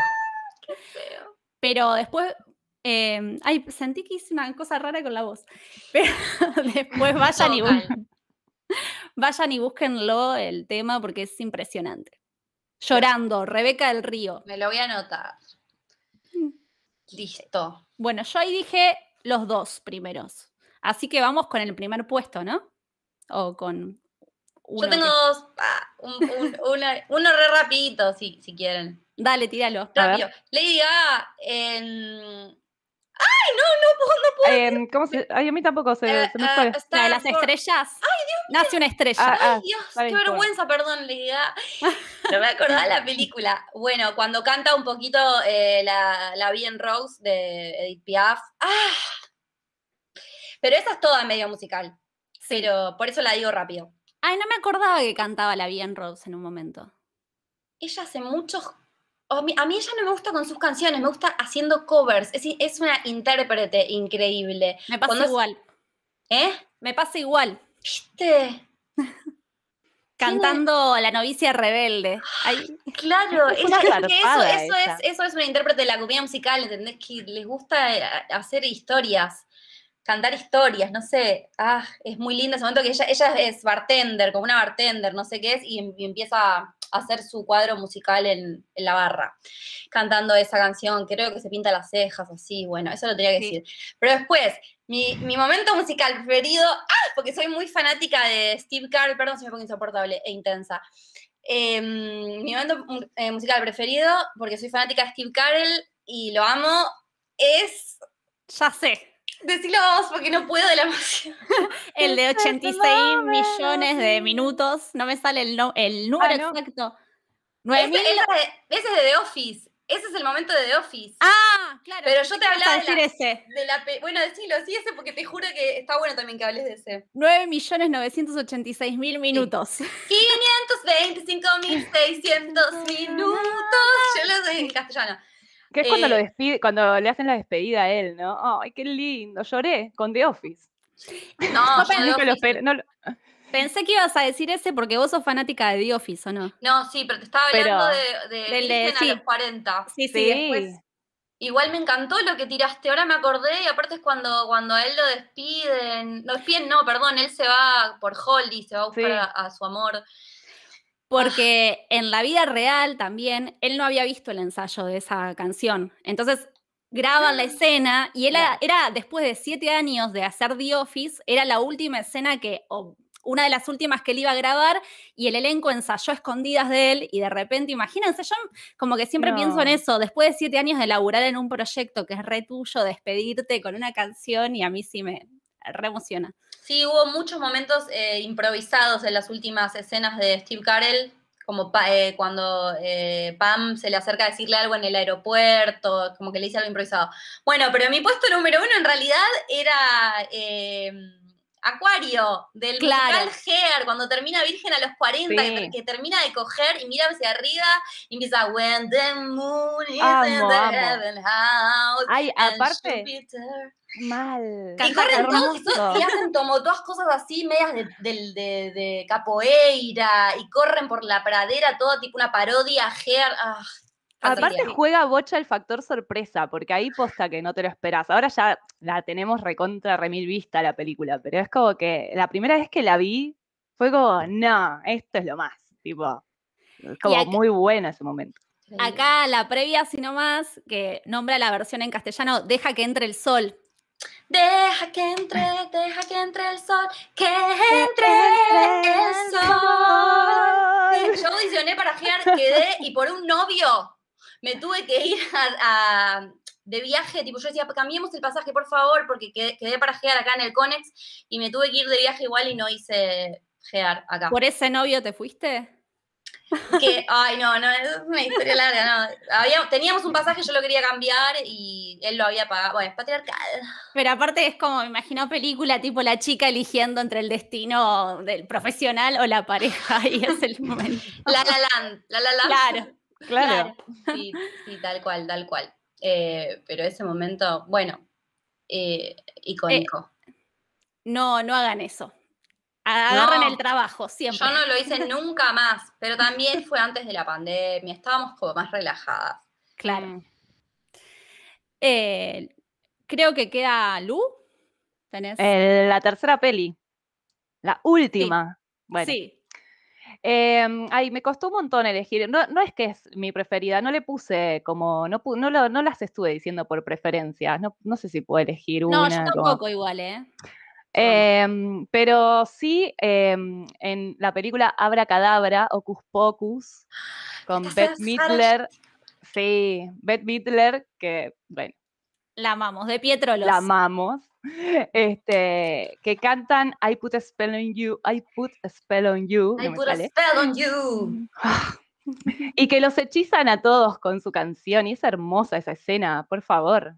¡Qué feo! Pero después. Em, ay, sentí que hice una cosa rara con la voz. Pero después vayan y, busquen, vayan y búsquenlo el tema porque es impresionante. Llorando, Rebeca del Río. Me lo voy a anotar. Mm. Listo. Bueno, yo ahí dije los dos primeros. Así que vamos con el primer puesto, ¿no? o con Yo tengo dos. Ah, uno re rapidito, si, si quieren. Dale, tíralo. Rápido. Lady Gaga en... ¡Ay, no, no puedo! No puedo em, Ay, a mí tampoco se, eh, me eh, fue. La de las estrellas. ¡Ay, Dios Nace una estrella. Ah, ah, ¡Ay, Dios! ¡Qué vergüenza! Perdón, Lady diga No me acordaba de la película. Bueno, cuando canta un poquito eh, la, la Bien Rose de Edith Piaf. ¡Ah! Pero esa es toda medio musical pero por eso la digo rápido. Ay, no me acordaba que cantaba la Bien Rose en un momento. Ella hace muchos. A mí, a mí ella no me gusta con sus canciones, me gusta haciendo covers. Es, es una intérprete increíble. Me pasa igual. ¿Eh? Me pasa igual. ¿Viste? Cantando La novicia rebelde. Claro, que eso, es, eso es una intérprete de la comida musical, ¿entendés? Que les gusta eh, hacer historias cantar historias, no sé, ah, es muy lindo ese momento que ella, es bartender, como una bartender, no sé qué es, y, empieza a hacer su cuadro musical en, la barra, cantando esa canción, creo que se pinta las cejas, así, bueno, eso lo tenía que decir. Pero después, mi, momento musical preferido, ah, porque soy muy fanática de Steve Carell, perdón si me pongo insoportable e intensa. Em, mi momento eh, musical preferido, porque soy fanática de Steve Carell y lo amo, es... Ya sé. Decílo vos porque no puedo de la emoción. el de 86 millones de minutos. No me sale el, el número ah, exacto. ese, es de The Office. Ese es el momento de The Office. Ah, claro. Pero yo te hablaba de la, ese? Bueno, decilo, sí, ese porque te juro que está bueno también que hables de ese. 9.986.000 minutos. mil 525.600 minutos. Yo lo sé en castellano. Que es cuando, lo eh, despide, cuando le hacen la despedida a él, ¿no? ¡Ay, qué lindo! Lloré con The Office. No, no, pensé, que ibas a decir ese porque vos sos fanática de The Office, ¿o no? No, sí, pero te estaba hablando de, de, a los 40. Sí, sí, Igual me encantó lo que tiraste, ahora me acordé, y aparte es cuando, cuando a él lo despiden, lo despiden, no, perdón, él se va por Holly, se va a buscar a su amor. Porque ah. en la vida real también, él no había visto el ensayo de esa canción. Entonces graban la ah, escena y él era, después de siete años de hacer The Office, era la última escena que, o una de las últimas que él iba a grabar y el elenco ensayó escondidas de él y de repente, imagínense, yo como que siempre pienso en eso, después de siete años de laburar en un proyecto que es re tuyo, despedirte con una canción y a mí sí me, re emociona. Sí, hubo muchos momentos eh, improvisados en las últimas escenas de Steve Carell, como eh, cuando eh, Pam se le acerca a decirle algo en el aeropuerto, como que le dice algo improvisado. Bueno, pero mi puesto número uno en realidad era... Em, Acuario, del claro. musical cuando termina Virgen a los 40, que, termina de coger y mira hacia arriba y empieza When the moon is in the heaven house. Ay, aparte, Mal. Y corren todos, y hacen como todas cosas así, medias de, capoeira, y corren por la pradera, todo tipo una parodia, ah, Aparte juega bocha el factor sorpresa, porque ahí posta que no te lo esperas. Ahora ya la tenemos recontra remil vista la película, pero es como que la primera vez que la vi fue como, no, esto es lo más. Tipo, como muy buena ese momento. Acá la previa, si no más, que nombra la versión en castellano, Deja que entre el sol, Deja que entre, deja que entre el sol, que entre, el sol. Eh, yo audicioné para GEAR, quedé y por un novio me tuve que ir de viaje, tipo yo decía, cambiemos el pasaje por favor, porque quedé, para GEAR acá en el Conex y me tuve que ir de viaje igual y no hice gear acá. ¿Por ese novio te fuiste? que, ay, no, no, es una historia larga, no. teníamos un pasaje, yo lo quería cambiar y él lo había pagado. Bueno, es patriarcal. Pero aparte es como, me imagino película tipo la chica eligiendo entre el destino del profesional o la pareja y es el momento. La la land, la la land. Claro, claro. Sí, tal cual, tal cual. Eh, pero ese momento, bueno, eh, icónico. Eh, no, no hagan eso. Agarran el trabajo, siempre. Yo no lo hice nunca más, pero también fue antes de la pandemia, estábamos como más relajadas. Claro. Eh, creo que queda Lu. ¿Tenés? Eh, la tercera peli, la última. Sí. Bueno. Em, ay, me costó un montón elegir. No, es que es mi preferida, no le puse como, no, no, las estuve diciendo por preferencia, No, sé si puedo elegir una. No, yo tampoco igual, ¿eh? Em, pero sí, em, en la película Abra Cadabra, Ocus Pocus, con Beth Midler. Sí, Beth Midler, que, bueno. La amamos, de Pietro La amamos. Este, que cantan I put a spell on you, I put a spell on you. I put a spell on you. Mm. Y que los hechizan a todos con su canción. Y es hermosa esa escena, por favor.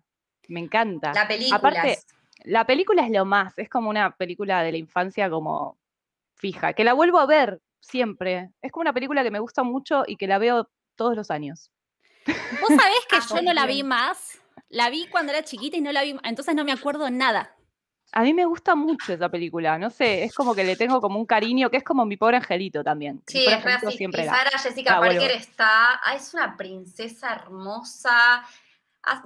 Me encanta. La película. Aparte, la película es lo más, es como una película de la infancia como fija, que la vuelvo a ver siempre. Es como una película que me gusta mucho y que la veo todos los años. Vos sabés que yo no la vi más, la vi cuando era chiquita y no la vi, entonces no me acuerdo nada. A mí me gusta mucho esa película, no sé, es como que le tengo como un cariño, que es como mi pobre angelito también. Sí, es Siempre Sara Jessica Parker está, ah, es una princesa hermosa,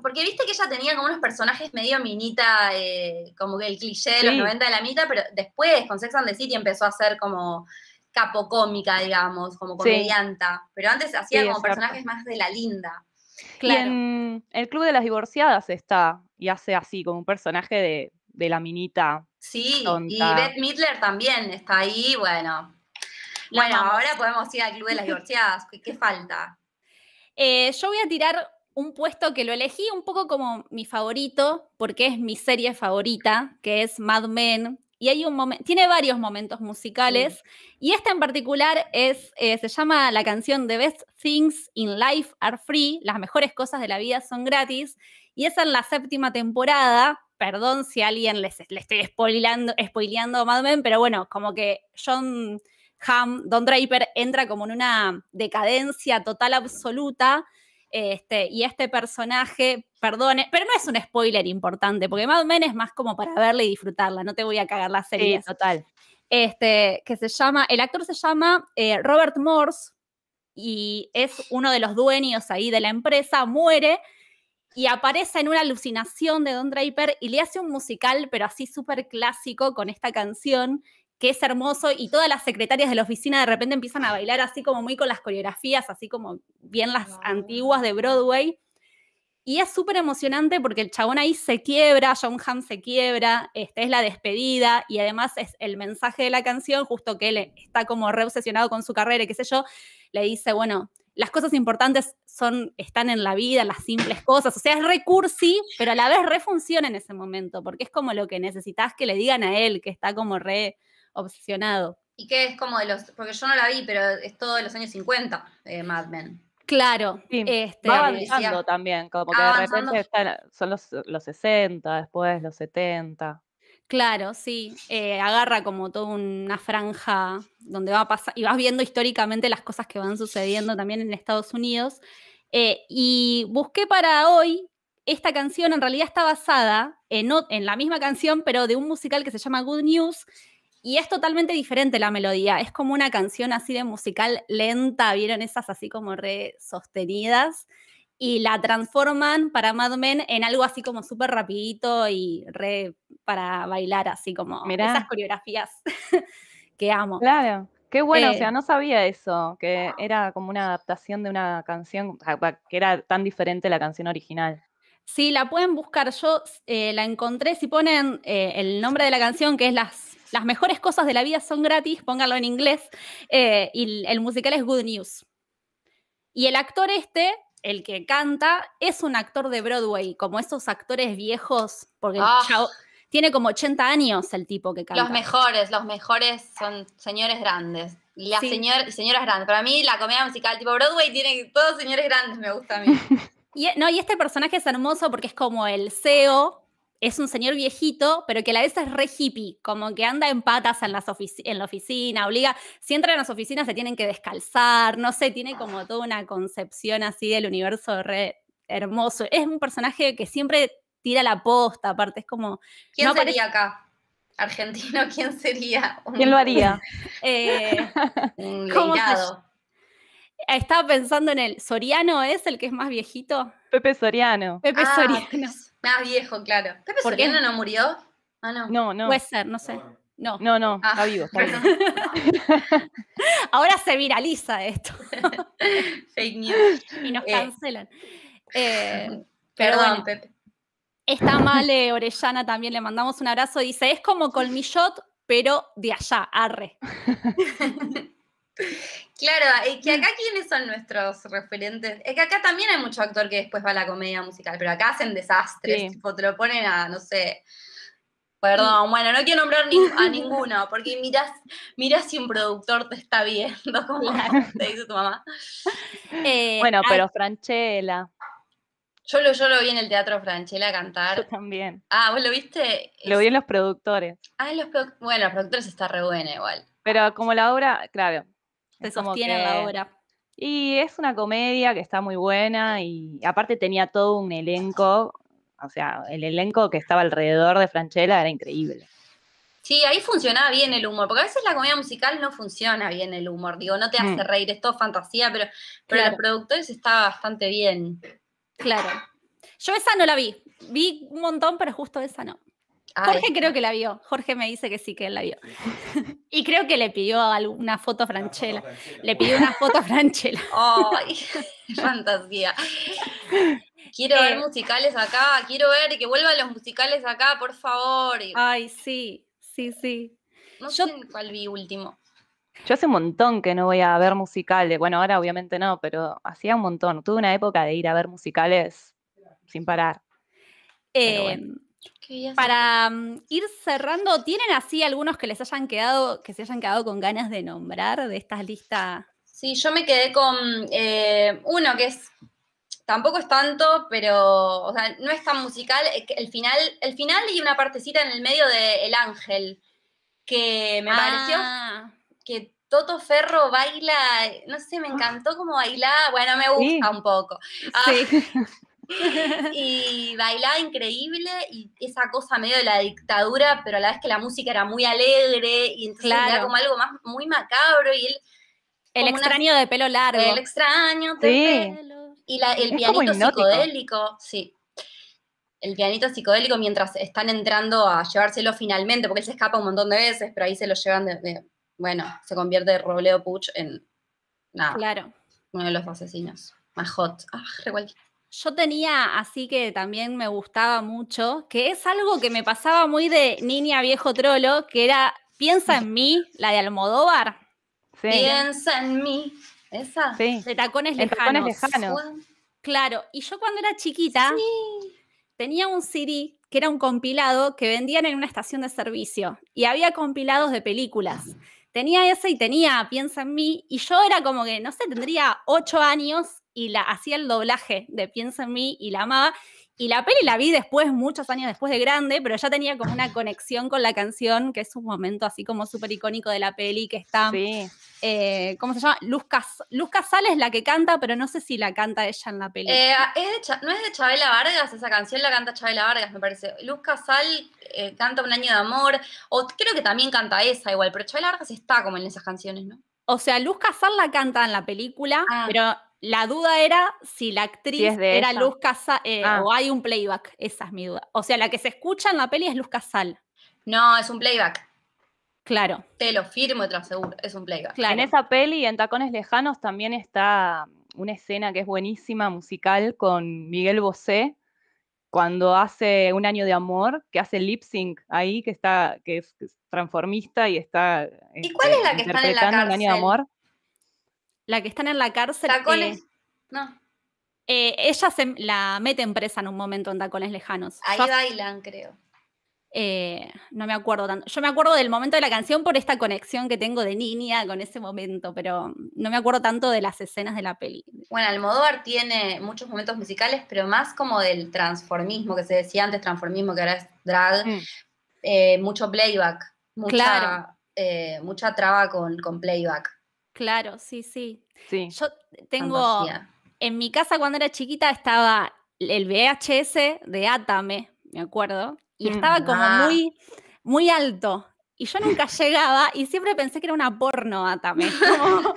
porque viste que ella tenía como unos personajes medio minita, eh, como que el cliché de los 90 de la minita, pero después con Sex and the City empezó a ser como capocómica, digamos, como comedianta. Pero antes hacía como personajes más de la linda. Claro. en el Club de las Divorciadas está y hace así, como un personaje de, la minita. Sí, y Beth Midler también está ahí, bueno. bueno, ahora podemos ir al Club de las Divorciadas. ¿Qué, falta? Eh, yo voy a tirar un puesto que lo elegí un poco como mi favorito, porque es mi serie favorita, que es Mad Men. Y hay un tiene varios momentos musicales, y esta en particular es, eh, se llama la canción The Best Things in Life Are Free, las mejores cosas de la vida son gratis, y es en la séptima temporada, perdón si a alguien le estoy spoileando, spoileando Mad Men, pero bueno, como que John ham Don Draper, entra como en una decadencia total absoluta, este, y este personaje, perdone, pero no es un spoiler importante, porque Mad menos es más como para verla y disfrutarla, no te voy a cagar la serie. total. Este, que se llama, el actor se llama eh, Robert Morse y es uno de los dueños ahí de la empresa, muere y aparece en una alucinación de Don Draper y le hace un musical, pero así súper clásico con esta canción que es hermoso y todas las secretarias de la oficina de repente empiezan a bailar así como muy con las coreografías, así como bien las antiguas de Broadway. Y es súper emocionante porque el chabón ahí se quiebra, John Hamm se quiebra, esta es la despedida y además es el mensaje de la canción, justo que él está como re obsesionado con su carrera y qué sé yo, le dice, bueno, las cosas importantes son, están en la vida, las simples cosas, o sea, es recursi, pero a la vez refunciona en ese momento, porque es como lo que necesitas que le digan a él, que está como re obsesionado. ¿Y que es como de los.? Porque yo no la vi, pero es todo de los años 50, eh, Mad Men. Claro. Este, va avanzando también, como que de ah, repente son los, 60, después los 70. Claro, sí. Eh, agarra como toda una franja donde va a pasar, y vas viendo históricamente las cosas que van sucediendo también en Estados Unidos. Eh, y busqué para hoy, esta canción en realidad está basada en, en la misma canción, pero de un musical que se llama Good News, y es totalmente diferente la melodía, es como una canción así de musical lenta, vieron esas así como re sostenidas, y la transforman para Mad Men en algo así como súper rapidito y re para bailar así como esas coreografías que amo. Claro. Qué bueno, o sea, eh, no sabía eso, que era como una adaptación de una canción, que era tan diferente la canción original. Sí, la pueden buscar. Yo eh, la encontré. Si ponen eh, el nombre de la canción, que es Las las mejores cosas de la vida son gratis, Póngalo en inglés. Eh, y el musical es Good News. Y el actor este, el que canta, es un actor de Broadway, como esos actores viejos, porque ah. tiene como 80 años el tipo que canta. Los mejores, los mejores son señores grandes. Y las señoras grandes. Para mí la comedia musical tipo Broadway tiene todos señores grandes, me gusta a mí. Y, no, y este personaje es hermoso porque es como el CEO es un señor viejito, pero que a la vez es re hippie, como que anda en patas en, las en la oficina, obliga, si entra en las oficinas se tienen que descalzar, no sé, tiene como toda una concepción así del universo re hermoso. Es un personaje que siempre tira la posta, aparte es como... ¿Quién sería acá? Argentino, ¿quién sería? ¿Quién lo haría? eh, Estaba pensando en el ¿Soriano es el que es más viejito? Pepe Soriano. Pepe ah, Soriano. Más viejo, claro. ¿Pepe ¿Por qué no murió? Ah, no. No, Puede ser, no sé. No, no, no ah. está vivo, Ahora se viraliza esto. Fake news. Y nos eh, cancelan. Eh, perdón, Está Male Orellana también, le mandamos un abrazo. Dice, es como Colmillot, pero de allá, arre. Claro, es que mm. acá quiénes son nuestros referentes. Es que acá también hay mucho actor que después va a la comedia musical, pero acá hacen desastres, te lo ponen a, no sé. Perdón, bueno, no quiero nombrar a ninguno, porque mirás, si un productor te está viendo, como te dice tu mamá. Eh, bueno, ah, pero Franchela. Franchella. Yo lo, vi en el Teatro Franchella cantar. Yo también. Ah, ¿vos lo viste? Lo vi en los productores. Ah, los Bueno, los productores está re buena igual. Pero como la obra, claro, se sostiene la obra. Y es una comedia que está muy buena y aparte tenía todo un elenco, o sea, el elenco que estaba alrededor de Franchella era increíble. Sí, ahí funcionaba bien el humor, porque a veces la comedia musical no funciona bien el humor, digo, no te hace mm. reír, es todo fantasía, pero, pero los productores está bastante bien. Claro. Yo esa no la vi, vi un montón, pero justo esa no. Jorge creo que la vio. Jorge me dice que sí, que la vio. Y creo que le pidió una foto a Franchella. Le pidió una foto a Franchella. ¡Ay! Fantasía. Quiero eh. ver musicales acá, quiero ver que vuelvan los musicales acá, por favor. Ay, sí, sí, sí. No sé cuál vi último. Yo hace un montón que no voy a ver musicales. Bueno, ahora obviamente no, pero hacía un montón. Tuve una época de ir a ver musicales sin parar. Em, para mm, ir cerrando, ¿tienen así algunos que les hayan quedado, que se hayan quedado con ganas de nombrar de estas listas Sí, yo me quedé con eh, uno que es tampoco es tanto, pero no es tan musical. El final, el final y una partecita en el medio de El Ángel, que me pareció ah. que Toto Ferro baila, no sé, me ah. encantó cómo baila, bueno, me gusta un poco. Ah, y bailaba increíble y esa cosa medio de la dictadura, pero a la vez que la música era muy alegre y entonces era como algo más muy macabro y él... El extraño de pelo largo. El extraño sí. Y el pianito psicodélico, sí el pianito psicodélico mientras están entrando a llevárselo finalmente, porque él se escapa un montón de veces, pero ahí se lo llevan de, bueno, se convierte Robledo Puch en Claro. Uno de los asesinos. más Ah, re yo tenía así que también me gustaba mucho, que es algo que me pasaba muy de niña viejo trolo, que era Piensa en mí, la de Almodóvar. Piensa en mí, esa. De tacones lejanos. Claro, y yo cuando era chiquita tenía un CD que era un compilado que vendían en una estación de servicio y había compilados de películas. Tenía ese y tenía Piensa en mí y yo era como que, no sé, tendría ocho años y la hacía el doblaje de Piensa en mí y la amaba. Y la peli la vi después, muchos años después de grande, pero ya tenía como una conexión con la canción, que es un momento así como súper icónico de la peli, que está, eh, ¿cómo se llama? Luz, Casal es la que canta, pero no sé si la canta ella en la peli. Eh, ¿No es de Chabela Vargas? Esa canción la canta Chabela Vargas, me parece. Luz Casal eh, canta Un año de amor, o creo que también canta esa igual, pero Chabela Vargas está como en esas canciones, ¿no? O sea, Luz Casal la canta en la película, ah. pero la duda era si la actriz era Luz Casal eh, ah. o hay un playback. Esa es mi duda. O sea, la que se escucha en la peli es Luz Casal. No, es un playback. Claro. Te lo firmo te lo es un playback. En esa peli, en Tacones Lejanos, también está mm, una escena que es buenísima, musical, con Miguel Bosé, cuando hace Un año de amor, que hace lip sync ahí, que está, que es transformista y está. ¿Y cuál es la este, que está en la año de amor la que están en la cárcel. Eh, no. Eh, ella se, la mete en presa en un momento en Tacones Lejanos. Ahí bailan, creo. Eh, no me acuerdo tanto. Yo me acuerdo del momento de la canción por esta conexión que tengo de niña con ese momento, pero no me acuerdo tanto de las escenas de la peli. Bueno, Almodóvar tiene muchos momentos musicales, pero más como del transformismo que se decía antes, transformismo que ahora es drag, mm. mucho playback, mucha, claro. mucha traba con playback. Claro, sí, sí. sí Yo tengo, en mi casa cuando era chiquita estaba el VHS de Atame, me acuerdo, y mm, estaba como ah. muy, muy alto. Y yo nunca llegaba y siempre pensé que era una porno Atame, como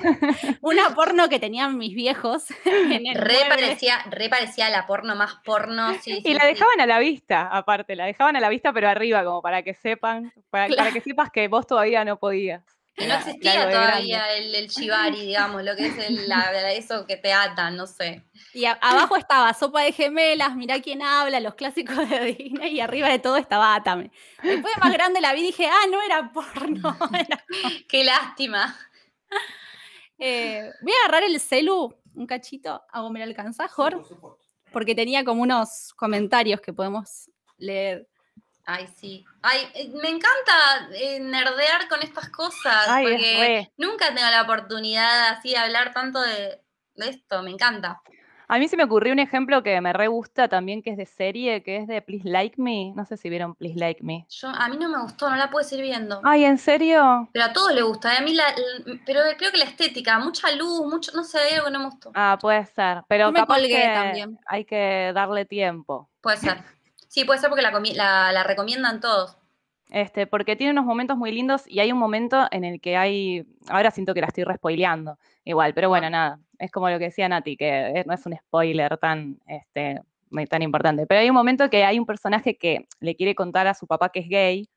una porno que tenían mis viejos. re parecía la porno más porno. Sí, y la dejaban a la vista, aparte, la dejaban a la vista pero arriba, como para que sepan, para, para que sepas que vos todavía no podías. No existía todavía el, el, shibari, digamos, lo que es la, eso que te ata, no sé. Y abajo estaba Sopa de Gemelas, Mirá quién habla, los clásicos de Disney, y arriba de todo estaba Atame. Después de más grande la vi y dije, ah, no era porno. Qué lástima. Eh, voy a agarrar el celu, un cachito, hago me lo Jorge, porque tenía como unos comentarios que podemos leer. Ay, sí. Ay, eh, me encanta eh, nerdear con estas cosas, porque nunca tengo la oportunidad así de hablar tanto de, esto, me encanta. A mí se me ocurrió un ejemplo que me re gusta también, que es de serie, que es de Please Like Me. No sé si vieron Please Like Me. Yo, a mí no me gustó, no la puedo seguir viendo. Ay, ¿en serio? Pero a todos le gusta. Eh, a mí la, pero creo que la estética, mucha luz, mucho, no sé, algo que no me gustó. Ah, puede ser. Pero me también. hay que darle tiempo. Puede ser. Sí, puede ser porque la, recomiendan todos. Este, porque tiene unos momentos muy lindos y hay un momento en el que hay. Ahora siento que la estoy respoileando, igual, pero bueno, ah. nada. Es como lo que decía Nati, que no es un spoiler tan, este, tan importante. Pero hay un momento que hay un personaje que le quiere contar a su papá que es gay,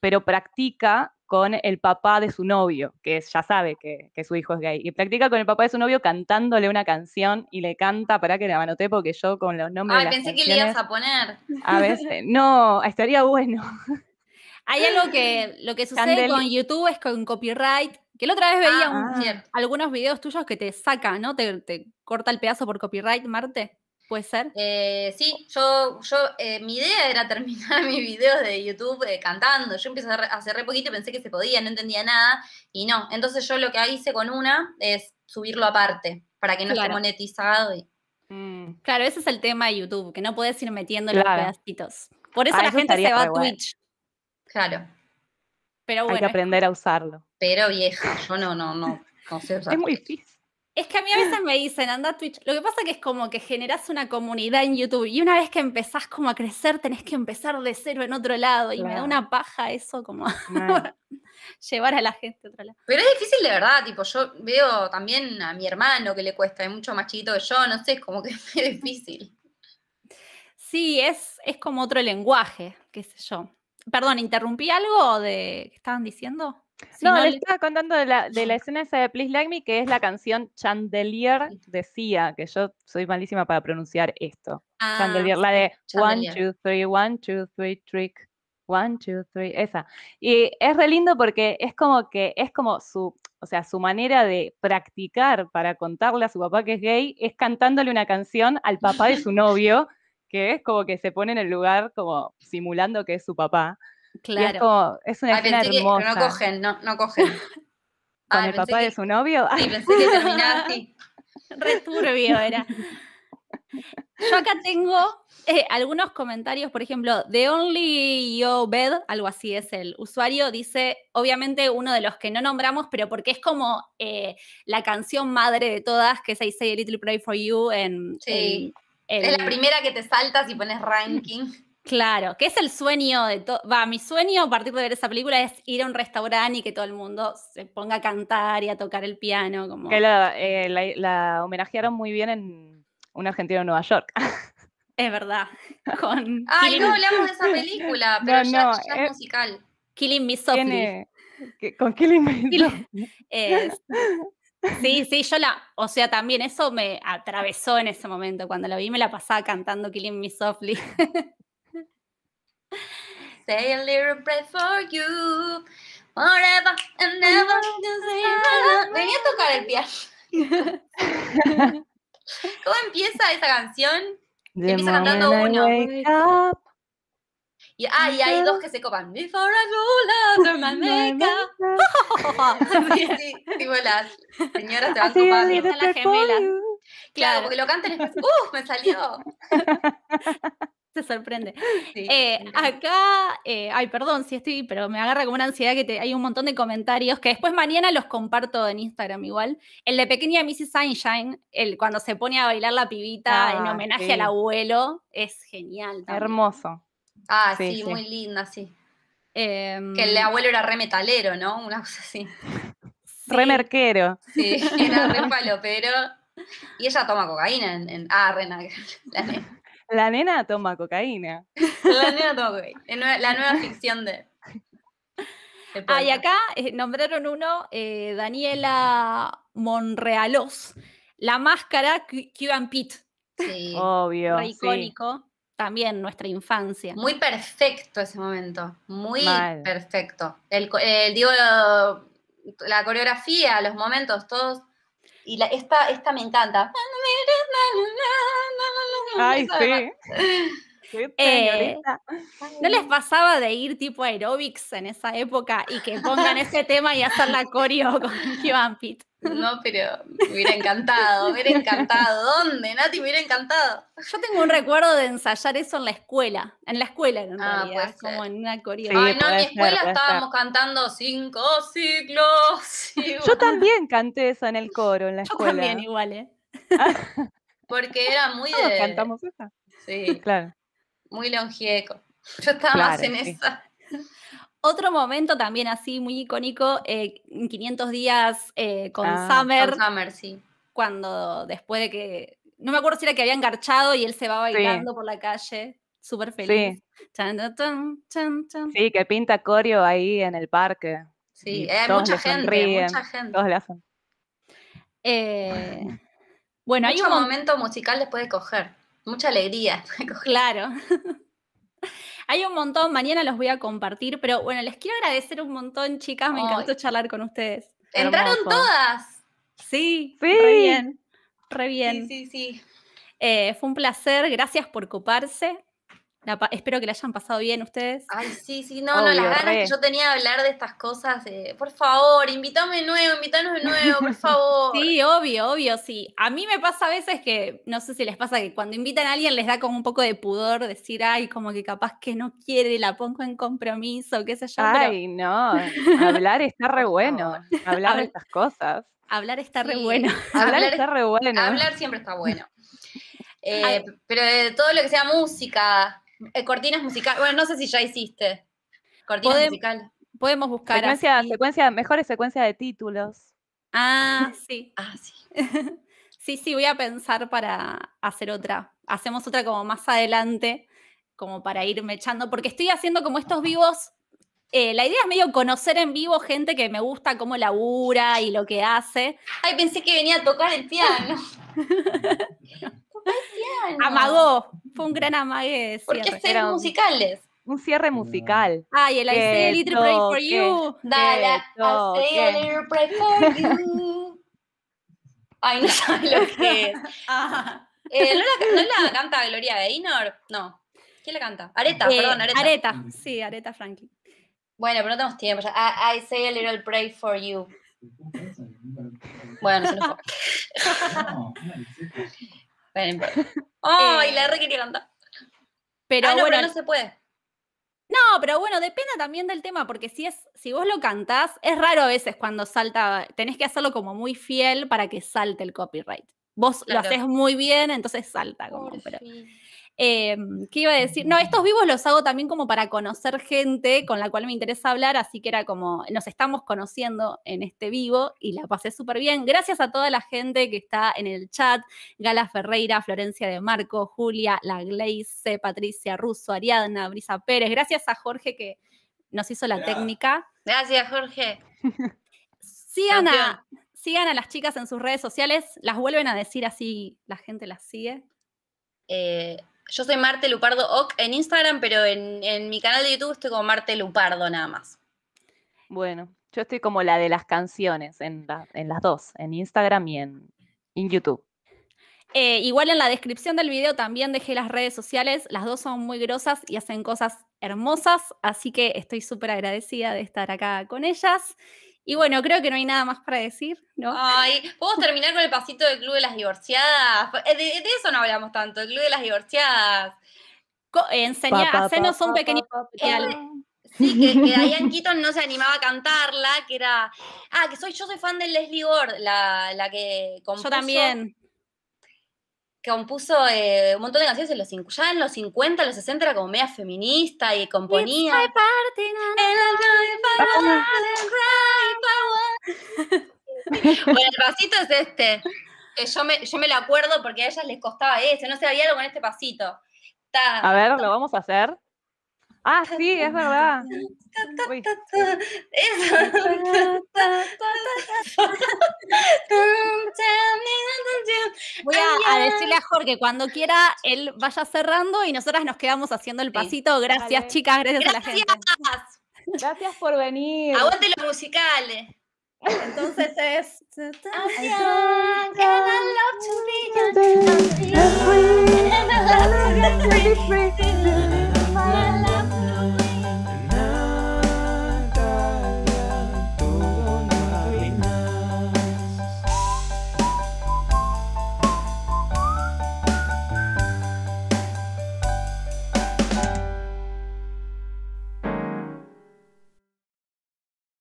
pero practica con el papá de su novio, que ya sabe que, su hijo es gay, y practica con el papá de su novio cantándole una canción y le canta, para que le manoté porque yo con los nombres... Ay, pensé que le ibas a poner. A veces, no, estaría bueno. Hay algo que lo que sucede con YouTube es con copyright, que la otra vez veía ah. algunos videos tuyos que te saca, ¿no? te corta el pedazo por copyright, Marte. ¿Puede ser? Eh, sí, yo, yo eh, mi idea era terminar mis videos de YouTube eh, cantando. Yo empecé a hacer re poquito y pensé que se podía, no entendía nada y no. Entonces yo lo que hice con una es subirlo aparte para que no esté monetizado. Mm. Claro, ese es el tema de YouTube, que no puedes ir metiendo los pedacitos. Por eso ah, la gente se va a Twitch. Claro. Pero bueno. Hay que aprender a usarlo. Pero vieja, yo no, no, no, Es muy difícil. Es que a mí a veces me dicen, anda Twitch. Lo que pasa que es como que generas una comunidad en YouTube y una vez que empezás como a crecer, tenés que empezar de cero en otro lado y me da una paja eso como llevar a la gente a otro lado. Pero es difícil de verdad, tipo, yo veo también a mi hermano que le cuesta, es mucho más chiquito que yo, no sé, es como que es difícil. Sí, es, es como otro lenguaje, qué sé yo. Perdón, ¿interrumpí algo de que estaban diciendo? no, le estaba contando de la, escena esa de Please Like Me, que es la canción Chandelier decía, que yo soy malísima para pronunciar esto. Ah, Chandelier, la de One, Two, Three, One, Two, Three, Trick. One, two, three, esa. Y es re lindo porque es como que, es como su, o sea, su manera de practicar para contarle a su papá que es gay es cantándole una canción al papá de su novio, que es como que se pone en el lugar como simulando que es su papá. Claro. es, una escena no cogen, no, cogen. Con el papá de su novio. Sí, pensé que terminaba así. Returbio era. Yo acá tengo eh, algunos comentarios, por ejemplo, The Only Yo Bed, algo así es el usuario, dice, obviamente uno de los que no nombramos, pero porque es como eh, la canción madre de todas, que es I Say a Little Pray for You en... Sí. es la primera que te saltas y pones ranking. Claro, que es el sueño de todo. Va, mi sueño a partir de ver esa película es ir a un restaurante y que todo el mundo se ponga a cantar y a tocar el piano. Como... Que la, eh, homenajearon muy bien en Un argentino en Nueva York. Es verdad. Ah, y no hablamos de esa película, pero ya, es, eh, musical. Killing Me Softly. con Killing Me Sí, sí, yo la, o sea, también eso me atravesó en ese momento. Cuando la vi me la pasaba cantando Killing Me Softly say a little prayer for you. Forever and ever Venía a tocar el piano. ¿Cómo empieza esa canción? The empieza cantando uno. Y, ah, hay dos que se copan. Before I roll out my makeup. sí, las señoras se van copando. Están las gemelas. Claro, porque lo cantan y ¡Uf! ¡Uh! Me salió. se sorprende. Eh, acá, eh, ay, perdón si estoy, pero me agarra como una ansiedad que hay un montón de comentarios que después mañana los comparto en Instagram igual. El de pequeña Mrs. Sunshine, el cuando se pone a bailar la pibita en ah, homenaje al abuelo, es genial. Hermoso. Ah, sí, muy linda, sí. Em, que el abuelo era re metalero, ¿no? Una cosa así. Re merquero. Sí, era re palo, pero... Y ella toma cocaína en, ah, re la nena toma cocaína. La nena toma cocaína. La nueva ficción de. ah, y acá eh, nombraron uno, eh, Daniela Monrealos, la máscara Cuban Pete. Sí. Obvio. icónico. También nuestra infancia. Muy perfecto ese momento. Muy perfecto. El, digo, la coreografía, los momentos, todos. Y la, esta, esta me encanta. Ay, sí. Eh, ¿No les pasaba de ir tipo a aerobics en esa época y que pongan ese tema y hacer la coreo con Iván Pitt? No, pero hubiera encantado, hubiera encantado. ¿Dónde, Nati? Me hubiera encantado. Yo tengo un recuerdo de ensayar eso en la escuela. En la escuela, en ah, realidad, como en una coreo. no, en mi escuela estábamos cantando cinco ciclos. Yo también canté eso en el coro, en la escuela. Yo también, igual, ¿eh? Porque era muy de. cantamos esa. Sí. Claro. Muy longieco. Yo estaba más en esa. Otro momento también así muy icónico, eh, en 500 días eh, ah, con Summer. Summer, sí. Cuando después de que. No me acuerdo si era que había engarchado y él se va bailando por la calle, súper feliz. Sí. que pinta Corio ahí en el parque. Sí, hay eh, mucha gente, mucha gente. Eh, bueno, hay un momento musical después de coger, mucha alegría. Claro. hay un montón, mañana los voy a compartir, pero bueno, les quiero agradecer un montón, chicas, me encantó charlar con ustedes. Entraron todas. Sí, sí, bien, re bien. Sí, sí, sí. Eh, fue un placer, gracias por coparse espero que la hayan pasado bien ustedes. Ay, sí, sí, no, no, las ganas que yo tenía de hablar de estas cosas, por favor, invítame de nuevo, invítanos de nuevo, por favor. sí, obvio, obvio, sí. A mí me pasa a veces que, no sé si les pasa que cuando invitan a alguien les da como un poco de pudor decir, ay, como que capaz que no quiere, la pongo en compromiso, qué sé yo. Ay, no, hablar está re bueno, hablar de estas cosas. Hablar está re bueno. Hablar, está re bueno. Hablar siempre está bueno. Eh, pero de todo lo que sea música, eh, cortinas musicales. Bueno, no sé si ya hiciste. Cortinas musical. musicales. Podemos buscar. Secuencia, secuencia, mejores secuencias de títulos. Ah, sí. ah, sí. sí, voy a pensar para hacer otra. Hacemos otra como más adelante, como para irme echando, porque estoy haciendo como estos vivos. Eh, la idea es medio conocer en vivo gente que me gusta cómo labura y lo que hace. Ay, pensé que venía a tocar el piano. Amagó, fue un gran amague. ¿por Porque cierre musicales un cierre musical. Ay, el I say a little pray for you. Dale, I say a little pray for you. Ay, no sé lo que es. Eh, ¿no, la, canta Gloria Gaynor? No. ¿Quién la canta? Areta, eh, perdón, Areta. sí, Areta Franklin. Bueno, pero no tenemos tiempo. Ya. Ah, I, say a little pray for you. Bueno, se nos Ay, la eh, R quería cantar. Pero ah, bueno, no se puede. No, pero bueno, depende también del tema, porque si es, si vos lo cantás, es raro a veces cuando salta, tenés que hacerlo como muy fiel para que salte el copyright. Vos lo haces muy bien, entonces salta como. Em, ¿Qué iba a decir? No, estos vivos los hago también como para conocer gente con la cual me interesa hablar, así que era como, nos estamos conociendo en este vivo y la pasé súper bien. Gracias a toda la gente que está en el chat, Gala Ferreira, Florencia de Marco, Julia, La Gleice, Patricia Russo, Ariadna, Brisa Pérez. Gracias a Jorge que nos hizo la técnica. Gracias, Jorge. Sigan a, sigan a las chicas en sus redes sociales, las vuelven a decir así, la gente las sigue. Eh, yo soy Marte Lupardo Oc en Instagram, pero en, mi canal de YouTube estoy como Marte Lupardo nada más. Bueno, yo estoy como la de las canciones en, las dos, en Instagram y en, en YouTube. Eh, igual en la descripción del video también dejé las redes sociales, las dos son muy grosas y hacen cosas hermosas, así que estoy súper agradecida de estar acá con ellas. Y bueno, creo que no hay nada más para decir, ¿no? Ay, ¿podemos terminar con el pasito del Club de las Divorciadas? Eh, de, eso no hablamos tanto, el Club de las Divorciadas. Eh, enseñá, hacernos un pequeño eh, Sí, que, que, en Keaton no se animaba a cantarla, que era. Ah, que soy, yo soy fan de Leslie Gore, la, la que compuso. Yo también compuso eh, un montón de canciones en los, ya en los 50, en los 60 era como media feminista y componía. bueno, el pasito es este. yo, me, lo acuerdo porque a ellas les costaba eso, no se sé, había algo con este pasito. a ver, lo vamos a hacer. Ah, sí, es verdad. Voy a, decirle a Jorge cuando quiera, él vaya cerrando y nosotras nos quedamos haciendo el pasito. Gracias, chicas, gracias, a la gente. Gracias por venir. Aguante los musicales. Entonces es.